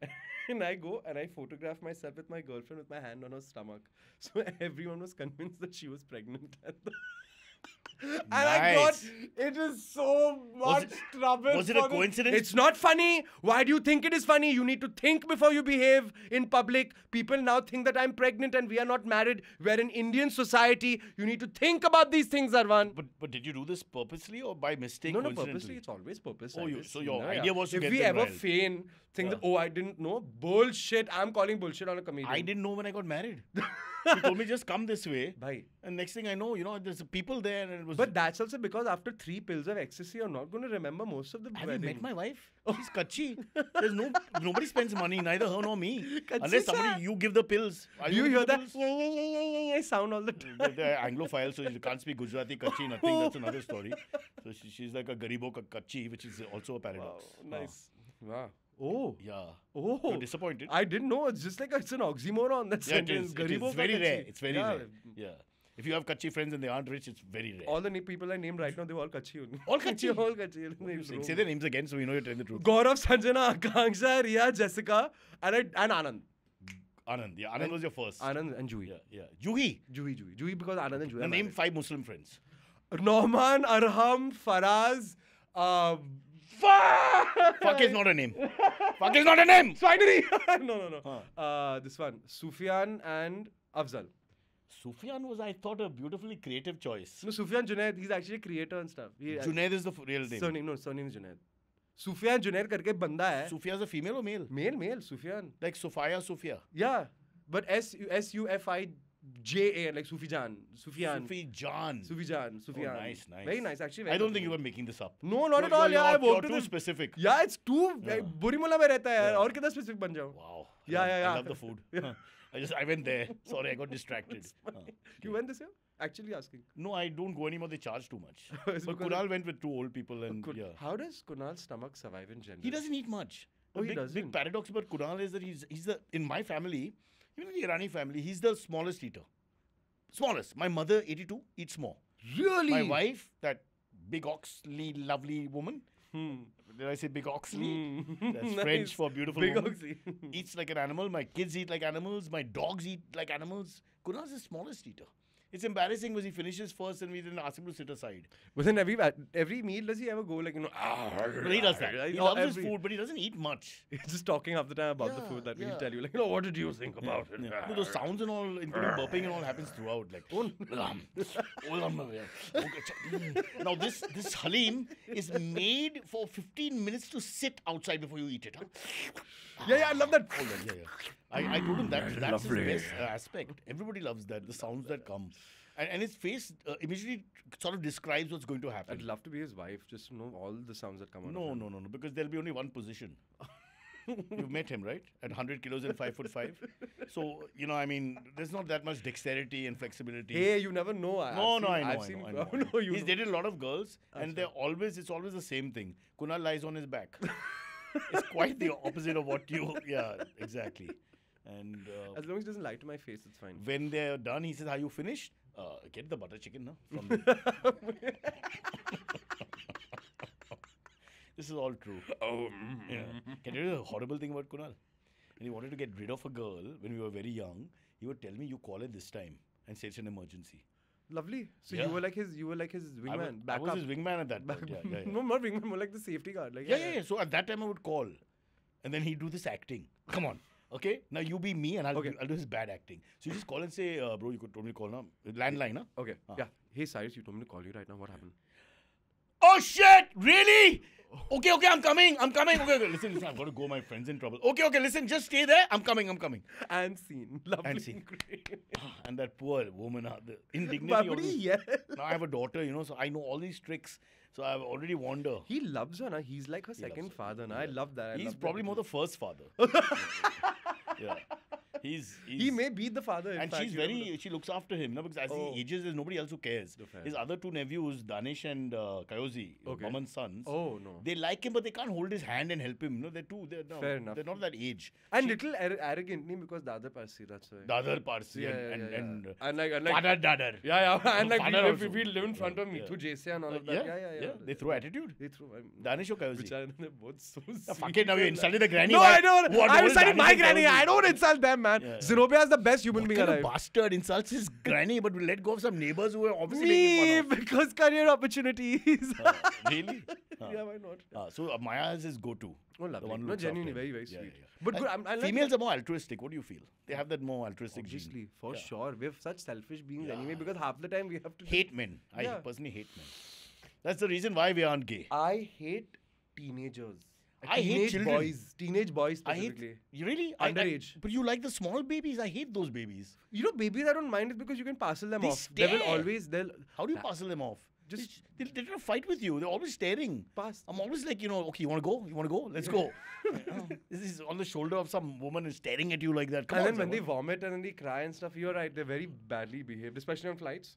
and I go and I photograph myself with my girlfriend with my hand on her stomach. So everyone was convinced that she was pregnant at the and nice. I got it is so much was it, trouble. Was it a coincidence? It's not funny. Why do you think it is funny? You need to think before you behave in public. People now think that I'm pregnant and we are not married. We're in Indian society. You need to think about these things, Arvan. But but did you do this purposely or by mistake? No, no, purposely. It's always purpose. Oh, you, so your no, idea yeah. was to if get we ever right. feign things. Yeah. Oh, I didn't know. Bullshit. I'm calling bullshit on a comedian. I didn't know when I got married. he told me just come this way. Bhai. And next thing I know, you know, there's people there, and it was. But that's also because after three pills of ecstasy, you're not going to remember most of the. Have wedding. you met my wife? Oh. She's Kachi. There's no nobody spends money, neither her nor me, Kachi unless somebody you give the pills. Are you, you hear that? Yeah, yeah, yeah, yeah, yeah. Sound all the time. They're Anglophile, so you can't speak Gujarati, Kachi, nothing. That's oh. another story. So she, she's like a garibo Kachi, which is also a paradox. Wow. Nice. Wow. Oh. Yeah. Oh. You're disappointed. I didn't know. It's just like it's an oxymoron. That yeah, sentence. It is. It is very kachi. rare. It's very yeah. rare. Yeah. If you have Kachi friends and they aren't rich, it's very rare. All the people I named right now, they're all Kachi. Only. All Kachi? all Kachi. Say their names again so we know you're telling the truth. Gaurav, Sanjana, Akanksha, Riya, Jessica, and, I, and Anand. Anand. Yeah, Anand and, was your first. Anand and Juhi. Yeah, yeah. Juhi. Juhi, Juhi. Juhi because Anand and Juhi. Now name five Muslim friends. Norman, Arham, Faraz, uh, Fuck! Fuck is not a name. Fuck is not a name. Finally, no, no, no. Huh. Uh, this one, Sufyan and Afzal. Sufyan was, I thought, a beautifully creative choice. No, Sufyan Junaid. He's actually a creator and stuff. He, uh, Junaid is the real name. Surname, no, surname is Junaid. Sufiyan Junaid, करके बंदा है Sufia is a female or male? Male, male. Sufiyan like Sufaya Sufia Yeah, but S J A like Sufijan, Sufian, Sufi Sufi Sufijan, oh, Sufian. Oh, nice, nice, very nice. Actually, very I don't think you were making this up. No, not at all. Yeah, I worked too specific. Yeah, it's too. Yeah. Baramulla में रहता है यार और specific बन Wow. Yeah, yeah, yeah. I love the food. yeah. I just I went there. Sorry, I got distracted. Huh. You went this year? Actually asking. No, I don't go anymore. They charge too much. but Kunal went with two old people and Kun- yeah. How does Kunal's stomach survive in general? He doesn't eat much. Oh, he doesn't. Big paradox about Kunal is that he's he's the in my family even in the Irani family, he's the smallest eater. Smallest. My mother, 82, eats more. Really? My wife, that big Oxley lovely woman. Hmm. Did I say big Oxley? Hmm. That's nice. French for beautiful big woman. Oxley. eats like an animal. My kids eat like animals. My dogs eat like animals. Kunal's the smallest eater. It's embarrassing because he finishes first and we didn't ask him to sit aside. But then every every meal does he ever go like you know? Ah, but he does that. He, loves every... his food, but he doesn't eat much. He's just talking half the time about yeah, the food that yeah. he'll tell you like, you know, what did you think about it? Yeah. Those sounds and all, including burping and all, happens throughout. Like, um, now this this halim is made for 15 minutes to sit outside before you eat it. Huh? Yeah, yeah, I love that. Oh, yeah, yeah. I, I told him that mm, that's lovely. his best uh, aspect. Everybody loves that, the sounds that come. And, and his face uh, immediately sort of describes what's going to happen. I'd love to be his wife, just to know all the sounds that come out. No, no, no, no, because there'll be only one position. You've met him, right? At 100 kilos and 5 foot 5. So, you know, I mean, there's not that much dexterity and flexibility. Hey, you never know. I, no, I've no, seen, I know. I've seen, I know, I know, I know. He's know. dated a lot of girls, That's and they're always, it's always the same thing. Kunal lies on his back. it's quite the opposite of what you, yeah, exactly. And uh, as long as it doesn't lie to my face, it's fine. When they're done, he says, "Are you finished? Uh, get the butter chicken now." From this is all true. Oh, mm. yeah. Mm-hmm. Can you do a horrible thing about Kunal? And he wanted to get rid of a girl when we were very young. He would tell me, "You call it this time and say it's an emergency." Lovely. So yeah. you were like his, you were like his wingman. I, was, I was his wingman at that point. Yeah, yeah, yeah. no, not wingman, more like the safety guard. Like yeah, yeah, yeah. So at that time, I would call, and then he'd do this acting. Come on, Okay, now you be me and I'll, okay. I'll do his bad acting. So you just call and say, uh, bro, you could told me to call now. Landline, huh? Okay. Ah. Yeah. Hey, Cyrus, you told me to call you right now. What happened? Oh shit! Really? Okay, okay, I'm coming. I'm coming. Okay, okay. Listen, listen, I've got to go. My friend's in trouble. Okay, okay, listen, just stay there. I'm coming. I'm coming. And seen. Lovely. And seen. Ah, and that poor woman, ah, the indignity. Babri, yeah. Now I have a daughter, you know, so I know all these tricks. So I've already warned her. He loves her, na. He's like her he second father, na. Yeah. I love that. I He's love probably that. more the first father. yeah he's, he's, he may be the father. and fact, she's very she looks after him because as oh. he ages, there's nobody else who cares. His other two nephews, Danish and uh, Kayozi, uh, okay. mom and sons. Oh no, they like him, but they can't hold his hand and help him. No, they're too. They're no, Fair enough. They're not that age. And she, little ar- arrogantly because Dadar Parsi. That's why. Dadar Parsi yeah, and, yeah, yeah, and, yeah. Uh, and and like, and like father Dadar. Yeah, yeah. And like we live, we live in front of Mithu Jese and all of that. Yeah, yeah, yeah. They throw attitude. They throw. Danish or Kayozi. Both so. Fuck it! Now you insulted the granny. No, I don't. I insulted my granny. I don't insult them man. Yeah, Zenobia is the best human what being kind alive. Of bastard insults his granny, but we let go of some neighbors who are obviously. Me, because career opportunities. uh, really? Uh, yeah, why not? Uh, so uh, Maya is his go-to. Oh, lovely. The one no, genuinely very, very sweet. But good, i like females are more altruistic. What do you feel? They have that more altruistic. Obviously, gene. for sure. We're such selfish beings anyway because half the time we have to hate men. I personally hate men. That's the reason why we aren't gay. I hate teenagers. I hate children. boys, teenage boys specifically. I hate, really? Underage. I, I, but you like the small babies. I hate those babies. You know, babies I don't mind it because you can parcel them they off. Stare. They will always. They'll. How do you parcel them off? Just they, are trying to fight with you. They're always staring. Pass. I'm always like, you know, okay, you want to go? You want to go? Let's go. this is on the shoulder of some woman is staring at you like that. Come and on, then when someone. they vomit and then they cry and stuff, you're right. They're very badly behaved, especially on flights.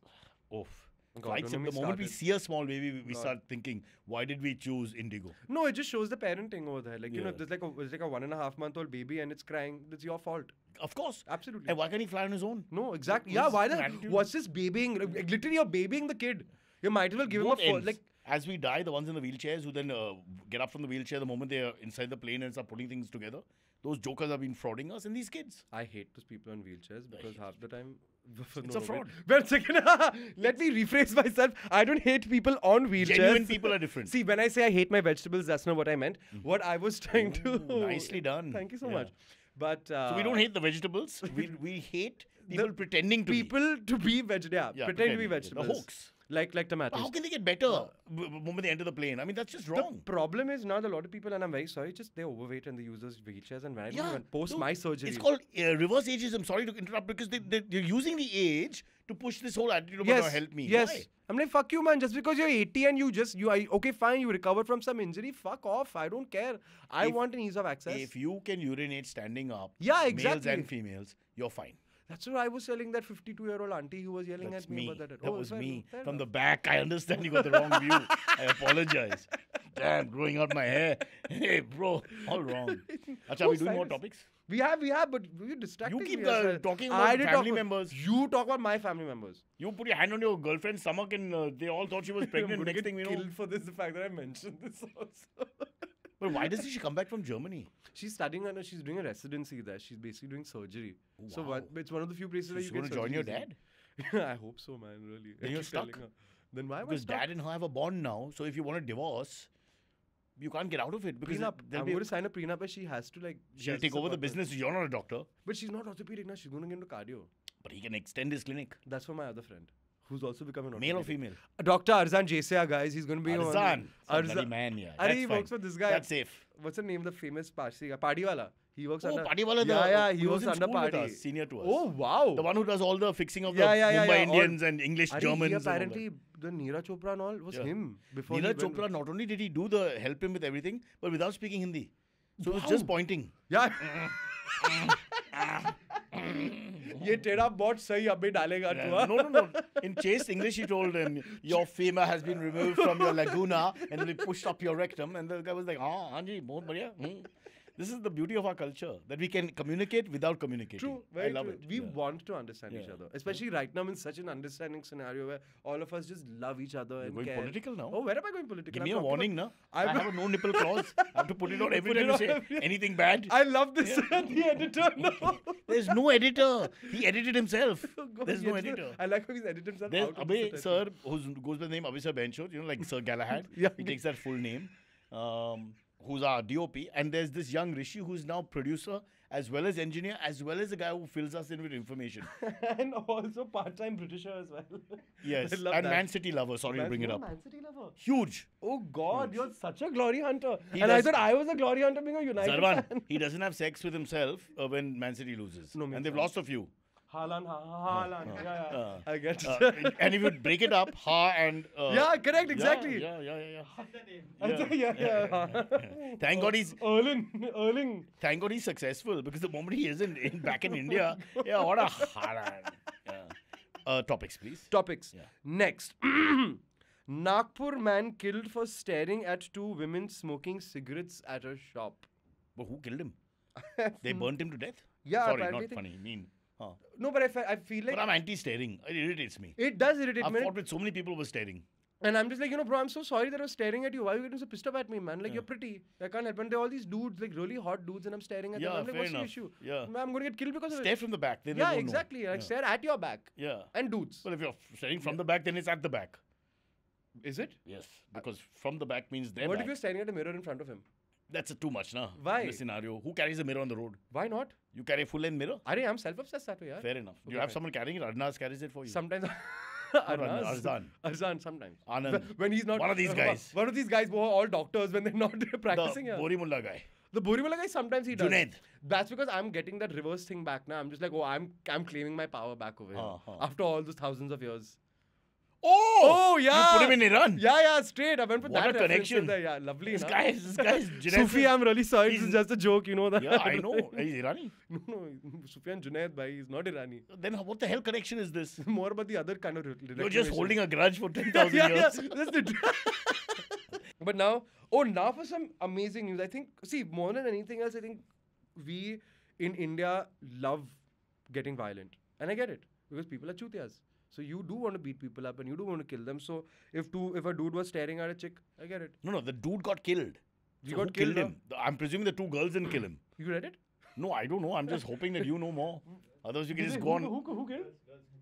Oof. The moment started. we see a small baby, we start thinking, why did we choose indigo? No, it just shows the parenting over there. Like yeah. you know, there's like a there's like a one and a half month old baby and it's crying. It's your fault. Of course, absolutely. And why can't he fly on his own? No, exactly. yeah, why the what's this babying? Like, literally, you're babying the kid. You might as well give Both him a full, like. As we die, the ones in the wheelchairs who then uh, get up from the wheelchair the moment they are inside the plane and start putting things together, those jokers have been frauding us and these kids. I hate those people on wheelchairs because half the time it's a fraud. Wait, second. Let me rephrase myself. I don't hate people on wheelchairs. Genuine people are different. See, when I say I hate my vegetables, that's not what I meant. Mm-hmm. What I was trying Ooh, to. Nicely done. Thank you so yeah. much. But uh, so we uh, don't hate the vegetables. we we hate people pretending to people be. to be vegetarian. Yeah, pretend to be vegetables. A hoax like like tomatoes. How can they get better uh, moment they enter the plane? I mean, that's just wrong. The problem is now a lot of people, and I'm very sorry, just they're overweight and they use those wheelchairs and whenever yeah, post my surgery. It's called uh, reverse ageism. Sorry to interrupt because they, they, are using the age to push this whole attitude yes, about help me. Yes. Why? I'm like, fuck you, man. Just because you're 80 and you just, you are, okay, fine, you recovered from some injury, fuck off. I don't care. I if, want an ease of access. If you can urinate standing up, yeah, exactly. males and females, you're fine. That's what I was telling that 52 year old auntie who was yelling That's at me. me. That, that oh, was me. From enough. the back, I understand you got the wrong view. I apologize. Damn, growing out my hair. hey, bro, all wrong. Acha, are we oh, doing more topics? We have, we have, but you're distracting You keep me the, talking about I family talk, members. You talk about my family members. You put your hand on your girlfriend's stomach and uh, they all thought she was pregnant. Next thing we know. for this, the fact that I mentioned this also. But why doesn't she come back from Germany? She's studying and she's doing a residency there. She's basically doing surgery. wow. So one, it's one of the few places where you can. to join your dad. I hope so, man. Really. Then you're stuck. Then why? Because dad and her have a bond now. So if you want a divorce, you can't get out of it because prenup. I'm going to sign a prenup, but she has to like. She'll take over the business. You're not a doctor. But she's not orthopedic now. She's going to get into cardio. But he can extend his clinic. That's for my other friend who's also become an Male or female? Uh, Dr. Arzan Jesia, guys. He's going to be Arzan. On, Arzan. man, yeah. That's he fine. works with this guy. That's safe. What's the name of the famous Parsi guy? Padiwala. He works oh, under. Padiwala. Yeah, yeah. He works under Party. Us, senior to us. Oh wow. The one who does all the fixing of yeah, the yeah, yeah, Mumbai Indians all, and English Arre, Germans. He apparently the Neera Chopra and all was him before. Neera Chopra not only did he do the help him with everything, but without speaking Hindi. So wow. it was just pointing. Yeah. ये टेढ़ा bot सही अभी डालेगा तू no no no in chaste English he told him your femur has been removed from your laguna and they pushed up your rectum and the guy was like हां हां जी बहुत बढ़िया हम्म. This is the beauty of our culture that we can communicate without communicating. True, I love true. it. We yeah. want to understand yeah. each other, especially right now in such an understanding scenario where all of us just love each other. You're going care. political now. Oh, where am I going political? Give me I'm a warning, about, na. I have a no nipple clause. I have to put it on every time you say every... anything bad. I love this. Yeah. the editor. No. There's no editor. He edited himself. There's no editor. I like how he's edited himself. There's Abhay sir, who goes by the name Abhay sir Benchot. You know, like Sir Galahad. yeah. He takes that full name. Um, who's our DOP, and there's this young Rishi who's now producer as well as engineer as well as a guy who fills us in with information. and also part-time Britisher as well. Yes, and that. Man City lover. Sorry Man, to bring it up. Man City lover. Huge. Oh God, Huge. you're such a glory hunter. He and I thought I was a glory hunter being a United. fan. he doesn't have sex with himself uh, when Man City loses, no, and they've sense. lost a few. Haaland, ha, Haaland. Yeah, yeah, yeah. I get it. Uh, and if you break it up, ha and. Uh, yeah, correct, exactly. Yeah, yeah, yeah. Yeah, yeah, yeah. Thank God he's. Erling, Erling. Thank God he's successful because the moment he isn't in, back in oh India, yeah, what a Haaland. Yeah. Uh, topics, please. Topics. Yeah. Next. Nagpur man killed for staring at two women smoking cigarettes at a shop. But who killed him? they burnt him to death? Yeah, Sorry, not funny. Mean. Huh. No, but I, fe- I feel like. But I'm anti staring. It irritates me. It does irritate I've me. I've fought with so many people who were staring. And I'm just like, you know, bro, I'm so sorry that I was staring at you. Why are you getting so pissed off at me, man? Like, yeah. you're pretty. I can't help. it. there are all these dudes, like really hot dudes, and I'm staring at yeah, them. I'm like, what's enough. the issue? Yeah. I'm going to get killed because Stare of it. from the back. Then yeah, exactly. Know. Like, yeah. stare at your back. Yeah. And dudes. Well, if you're staring from yeah. the back, then it's at the back. Is it? Yes. Because from the back means their What back. if you're staring at a mirror in front of him? that's too much, na? Why? In a scenario, who carries a mirror on the road? Why not? You carry a full-length mirror. Are I'm self-obsessed that way, yaar. Fair enough. Okay, you have fine. someone carrying it. Arnaz carries it for you. Sometimes. Arnaz. Arzan. Arzan sometimes. Anand. When he's not. One of these guys. One of these guys who are all doctors when they're not practicing. The Borimullah guy. The Borimullah guy sometimes he does. Junaid. That's because I'm getting that reverse thing back now. I'm just like, oh, I'm I'm claiming my power back over here. Uh, After all those thousands of years. Oh, oh yeah. You put him in Iran. Yeah, yeah, straight. I went for what that. a connection. There. Yeah, lovely. This guy, this guy is Junaid. Sufi, I'm really sorry. He's, this is just a joke, you know that. Yeah, I know. He's Irani. no, no, Sufyan Junaid, bhai, he's not Irani. Then what the hell connection is this? More about the other kind of. You're just holding a grudge for ten thousand yeah, years. Yeah, that's the. but now, oh, now for some amazing news. I think, see, more than anything else, I think we in India love getting violent, and I get it because people are chutias. So you do want to beat people up and you do want to kill them. So if two, if a dude was staring at a chick, I get it. No, no, the dude got killed. You so got killed, killed him. I'm presuming the two girls didn't kill him. You read it? No, I don't know. I'm just hoping that you know more. Otherwise, you can just go on. Who, who, who killed?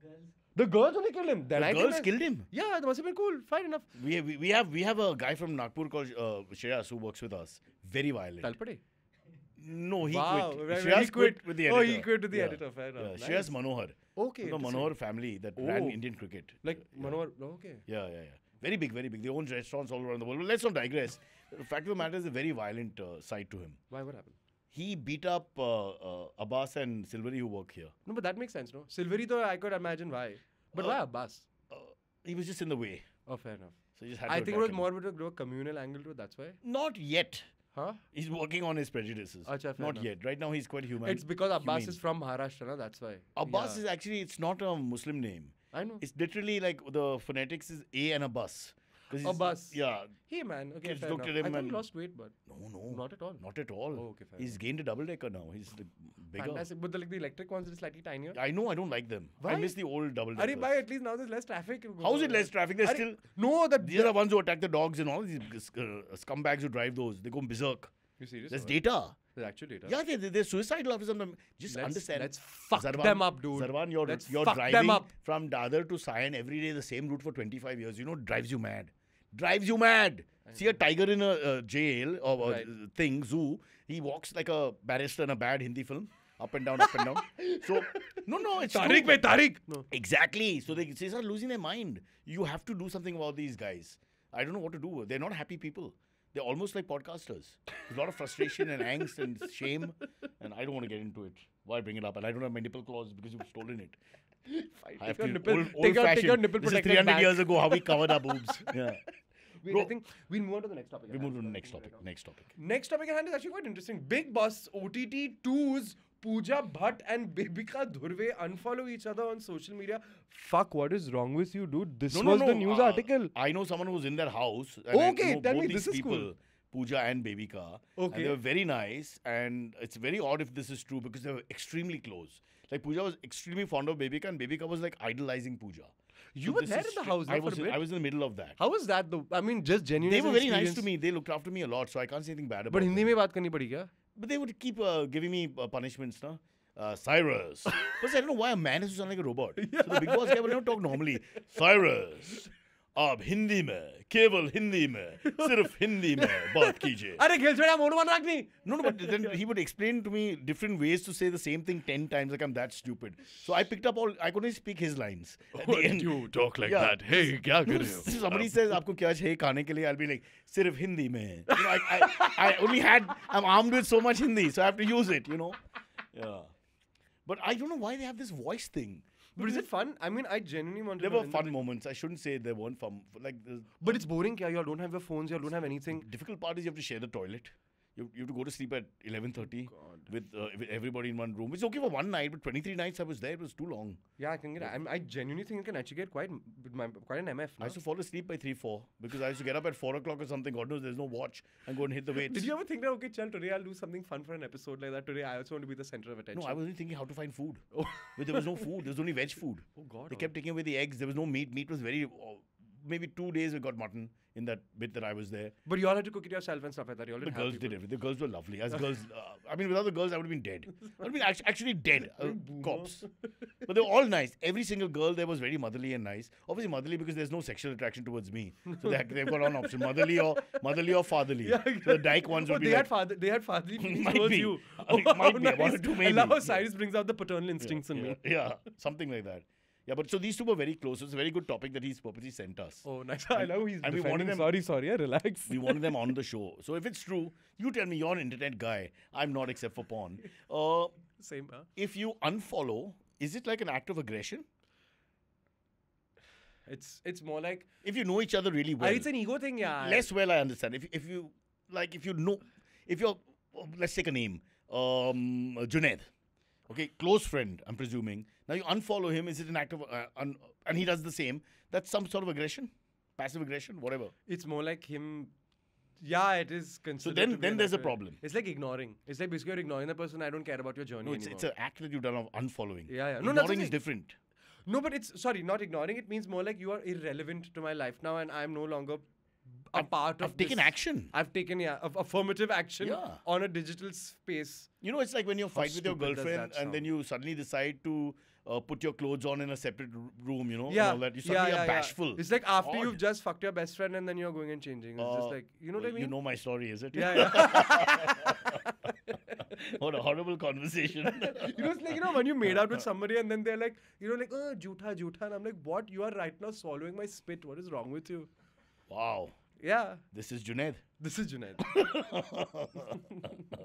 Girls, The girls only killed him. Then the I girls killed him. Yeah, that must have been cool. Fine enough. We, we, we have we have a guy from Nagpur called uh, Shreyas who works with us. Very violent. Talpade. No, he wow, quit. Right, Shreyas quit. quit with the editor. Oh, he quit with the yeah. editor. Fair enough. Yeah. Nice. Shreyas Manohar. Okay. The Manohar family that oh. ran Indian cricket. Like yeah. Manohar, okay. Yeah, yeah, yeah. Very big, very big. They own restaurants all around the world. But let's not digress. the fact of the matter is a very violent uh, side to him. Why? What happened? He beat up uh, uh, Abbas and Silvery who work here. No, but that makes sense, no? Silvery though, I could imagine why. But why uh, Abbas? Uh, he was just in the way. Oh, fair enough. So just I think it was him. more of a communal angle to it, that's why. Not yet. Huh? He's working on his prejudices. Achha, not enough. yet. Right now, he's quite human. It's because Abbas humane. is from Maharashtra, na? that's why. Abbas yeah. is actually, it's not a Muslim name. I know. It's literally like the phonetics is A and a bus. A bus. Yeah. Hey, man. Okay, Kids looked at him I think he lost weight, but No, no. Not at all. Not at all. Oh, okay, fair He's gained a double decker now. He's the bigger. fantastic. But the, like, the electric ones are slightly tinier. I know I don't like them. Why? I miss the old double Are deckers. bhai, at least now there's less traffic. How's it less traffic? There's still. No, that. These are the ones who attack the dogs and all these uh, scumbags who drive those. They go berserk. You serious? There's oh, data. There's actual data. Yeah, they, they, they're suicidal Just Let's- understand. let's fuck them up, dude. Sarvan, you're, Let's you're fuck them driving up. from Dadar to Sion every day the same route for 25 years. You know, it drives you mad drives you mad. See a tiger in a uh, jail or uh, right. thing, zoo. He walks like a barrister in a bad Hindi film. Up and down, up and down. So, no, no, it's Tariq, true. Tariq. No. Exactly. So they, they are losing their mind. You have to do something about these guys. I don't know what to do. They're not happy people. They're almost like podcasters. There's a lot of frustration and angst and shame, and I don't want to get into it. Why bring it up? And I don't have my nipple claws because you've stolen it. I have nipple, old, this is 300 back. years ago, how we covered our boobs. Yeah. Wait, Bro, I think we'll move on to the next topic. we move to the next topic. next topic. Next topic at hand is actually quite interesting. Big Boss OTT 2's Pooja Bhatt and Bibika Dhurve unfollow each other on social media. Fuck, what is wrong with you, dude? This no, was no, no. the news uh, article. I know someone who's in their house. okay, tell me, this people. is cool. Pooja and Baby Ka. Okay. And they were very nice. And it's very odd if this is true because they were extremely close. Like Pooja was extremely fond of Baby Ka and Baby Ka was like idolizing Pooja. You so were there in the house. I was. In, I was in the middle of that. How was that though? I mean, just genuinely. They were very experience. nice to me. They looked after me a lot, so I can't say anything bad about. But Hindi mein baat But they would keep uh, giving me uh, punishments, na. Uh, Cyrus. Because I don't know why a man is to sound like a robot. Yeah. So the big boss guy will never talk normally. Cyrus. आप हिंदी में केवल हिंदी में सिर्फ हिंदी में बात कीजिए अरे खेल छोड़ा मोड़ मान रखनी no no but then he would explain to me different ways to say the same thing 10 times like I'm that stupid so I picked up all I couldn't speak his lines at oh, the end you talk like yeah. that hey क्या कर रहे हो somebody um, says आपको क्या चाहिए खाने के लिए I'll be like सिर्फ हिंदी में you know, I, I, I only had I'm armed with so much Hindi so I have to use it you know yeah but I don't know why they have this voice thing But is it fun? I mean, I genuinely want. There to were fun moments. I shouldn't say there weren't fun. Like, but it's boring. Yeah, you all don't have your phones. You all don't have anything. Difficult part is you have to share the toilet. You, you have to go to sleep at 11.30 with, uh, with everybody in one room. It's okay for one night, but 23 nights I was there, it was too long. Yeah, I can get yeah. I genuinely think I can actually get quite quite an MF. No? I used to fall asleep by 3, 4 because I used to get up at 4 o'clock or something. God knows there's no watch and go and hit the weights. Did you ever think that, okay, chal, today I'll do something fun for an episode like that? Today I also want to be the center of attention. No, I was only thinking how to find food. Oh. but there was no food. There was only veg food. Oh, God. They oh. kept taking away the eggs. There was no meat. Meat was very. Oh, maybe two days we got mutton in that bit that I was there. But you all had to cook it yourself and stuff like that. You all the girls did everything. The girls were lovely. As girls, uh, I mean, without the girls, I would have been dead. I would have been actually, dead. Uh, cops. But they were all nice. Every single girl there was very motherly and nice. Obviously motherly because there's no sexual attraction towards me. So they, have got one option: motherly or motherly or fatherly. Yeah, so the dyke ones would they be. They had father. They had fatherly towards you. I uh, might be. Oh, one or two maybe. I love how Cyrus brings out the paternal instincts yeah, in yeah, me. Yeah, something like that. Yeah, but so these two were very close. It's a very good topic that he's purposely sent us. Oh, nice. And, I love he's and we wanted them, sorry, sorry, yeah, relax. we wanted them on the show. So if it's true, you tell me you're an internet guy. I'm not except for porn. Uh, Same. Huh? If you unfollow, is it like an act of aggression? It's it's more like if you know each other really well. Uh, it's an ego thing, yeah. Less well, I understand. If if you like, if you know, if you're, let's take a name, um, Junaid okay close friend i'm presuming now you unfollow him is it an act of uh, un- and he does the same that's some sort of aggression passive aggression whatever it's more like him yeah, it is considered. So then, then there's a problem. It's like ignoring. It's like basically ignoring the person. I don't care about your journey. No, it's, anymore. it's an act that you've done of unfollowing. Yeah, yeah. Ignoring no, ignoring is different. No, but it's sorry, not ignoring. It means more like you are irrelevant to my life now, and I'm no longer a I've, part of. I've taken action. I've taken yeah, affirmative action yeah. on a digital space. You know, it's like when you fight with your girlfriend and then you suddenly decide to uh, put your clothes on in a separate room. You know, yeah, all that. You suddenly yeah, yeah, are bashful. It's like after Odd. you've just fucked your best friend and then you're going and changing. It's uh, just like you know well, what I mean. You know my story, is it? yeah. what a horrible conversation. you know, it's like, you know, when you made out with somebody and then they're like, you know, like, oh, jutha, jutha. And I'm like, what? You are right now swallowing my spit. What is wrong with you? Wow. Yeah. This is Junaid. This is Junaid.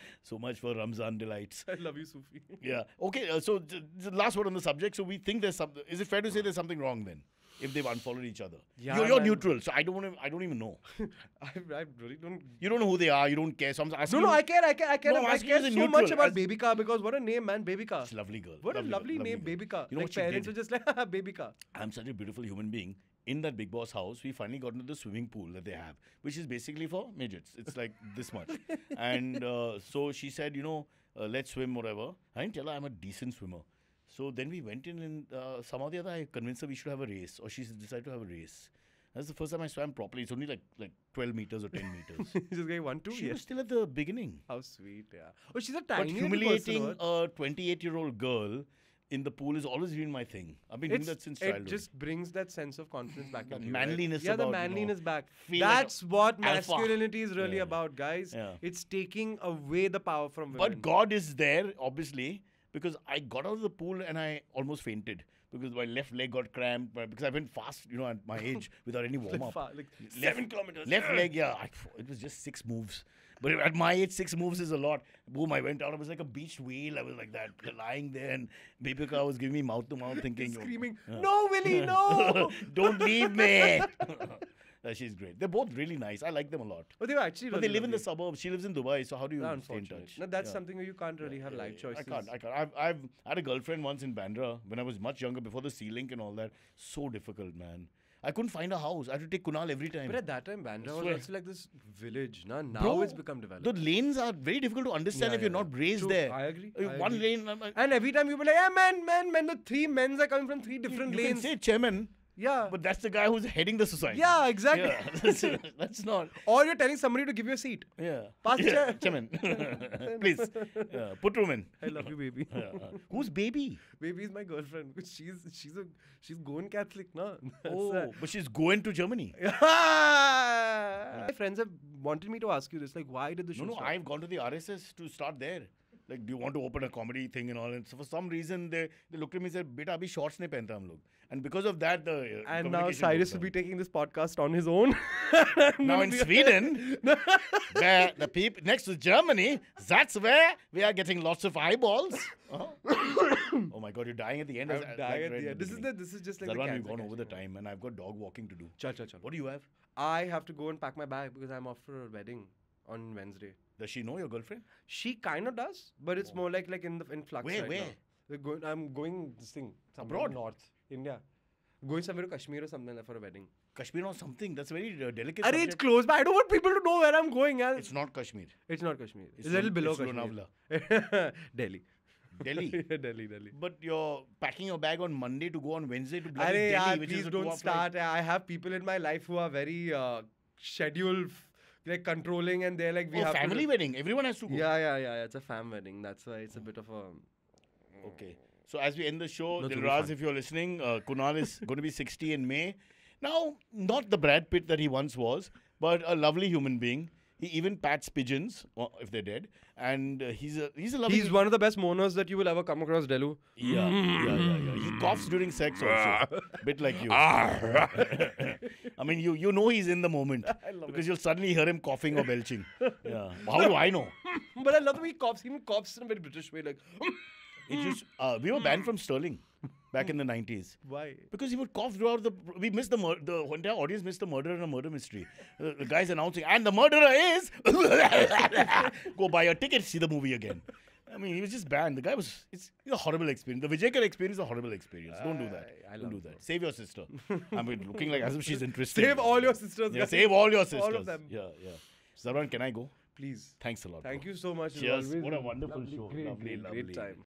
so much for Ramzan delights. I love you, Sufi. yeah. Okay. Uh, so j- j- last word on the subject. So we think there's some. Is it fair to say there's something wrong then? If they've unfollowed each other, yeah, you're, you're neutral, so I don't want to. I don't even know. I, I really don't. You don't know who they are. You don't care. So I'm asking. No, no, I care. I care. I care. No, I care so neutral. much about Baby Car because what a name, man. Baby Car. It's lovely girl. What lovely a lovely, girl, name, lovely Baby Car. You know like what parents are just like Baby Car. I'm such a beautiful human being in that Big Boss house, we finally got into the swimming pool that they have, which is basically for midgets. It's like this much. And uh, so she said, you know, uh, let's swim, whatever. I didn't tell her I'm a decent swimmer. So then we went in, and uh, somehow the other, I convinced her we should have a race, or she decided to have a race. That's the first time I swam properly. It's only like like 12 meters or 10 meters. She's going one, two. She was still at the beginning. How sweet, yeah. Oh, she's a tiny. But humiliating a 28 year old girl in the pool has always been my thing. I've been it's, doing that since childhood. It just brings that sense of confidence back. in manliness. Right? Yeah, about, the manliness you know, back. That's like what alpha. masculinity is really yeah. about, guys. Yeah. It's taking away the power from women. But God is there, obviously, because I got out of the pool and I almost fainted because my left leg got cramped because I went fast, you know, at my age without any warm up. like, far, left, seven kilometers. Left leg, yeah. I, it was just six moves. But at my age, six moves is a lot. Boom, I went out. I was like a beach wheel. I was like that, lying there, and Bipika was giving me mouth to mouth thinking. Screaming, oh, no, Willie, no! Don't leave me! she's great. They're both really nice. I like them a lot. But they actually. But really they live lovely. in the suburbs. She lives in Dubai, so how do you no, stay in touch? No, that's yeah. something where you can't really yeah, have yeah, life choices. I can't. I can't. I've, I've had a girlfriend once in Bandra when I was much younger, before the Sea Link and all that. So difficult, man. I couldn't find a house. I had to take Kunal every time. But at that time, Bandra was also like this village. Nah, now Bro, it's become developed. The lanes are very difficult to understand yeah, if you're yeah, not raised True, there. I agree. I One agree. lane. and every time you were like, yeah, man, man, man. The three men's are coming from three different you lanes. You can say chairman yeah. But that's the guy who's heading the society. Yeah, exactly. Yeah, that's, that's, not. Or you're telling somebody to give you a seat. Yeah. Pass yeah. chair. Chairman. Please. Yeah. Put room in. I love you, baby. Yeah. Who's baby? Baby is my girlfriend. She's she's a she's Goan Catholic, no? oh, but she's going to Germany. my friends have wanted me to ask you this, like, why did the show? No, no, start? I've gone to the RSS to start there like do you want to open a comedy thing and all and so for some reason they, they looked at me and said beta abhi shorts nahi pehante hum log and because of that the uh, and now Cyrus will be taking this podcast on his own now in Sweden where the people next to Germany that's where we are getting lots of eyeballs uh-huh. oh my god you're dying at the end I'm dying at the end this is the this is just like Zarwan, we've gone over the time and I've got dog walking to do chal chal chal what do you have I have to go and pack my bag because I'm off for a wedding on Wednesday does she know your girlfriend? She kind of does, but it's oh. more like like in the in flux. Where right where? Going, I'm going this thing abroad, north India. Going somewhere to Kashmir or something like for a wedding. Kashmir or something. That's very uh, delicate. Arre, it's close but I don't want people to know where I'm going. I'll... It's not Kashmir. It's not Kashmir. It's, it's a little below Kashmir. Delhi. Delhi. Delhi, Delhi. But you're packing your bag on Monday to go on Wednesday to Delhi, yeah, which please is a don't start. I have people in my life who are very uh, scheduled like controlling and they're like we oh, have family wedding. Everyone has to go. Yeah, yeah, yeah, yeah. It's a fam wedding. That's why it's a bit of a okay. So as we end the show, no, Dilraz, if you're listening, uh, Kunal is going to be 60 in May. Now, not the Brad Pitt that he once was, but a lovely human being. He even pats pigeons uh, if they're dead, and uh, he's a he's a lovely. He's one of the best mourners that you will ever come across, Delu. Yeah, yeah, yeah, yeah. He coughs during sex also, ah. bit like you. Ah, I mean, you you know he's in the moment because it. you'll suddenly hear him coughing or belching. Yeah, how do I know? but I love the way he coughs. He even coughs in a very British way, like. it just uh, we were banned from Sterling back in the 90s. Why? Because he would cough throughout the. We missed the mur- the entire audience missed the murder and a murder mystery. the, the guy's announcing, and the murderer is. Go buy your ticket, see the movie again. I mean, he was just banned. The guy was. It's, it's a horrible experience. The Vijayakar experience is a horrible experience. Don't do that. I Don't do that. Save your sister. I mean, looking like as if she's interested. Save all your sisters. Yeah, guys. save all your sisters. All of them. Yeah, yeah. Zarwan, can I go? Please. Thanks a lot. Thank bro. you so much. Cheers. What a wonderful lovely, show. Great, lovely, great, lovely. great time.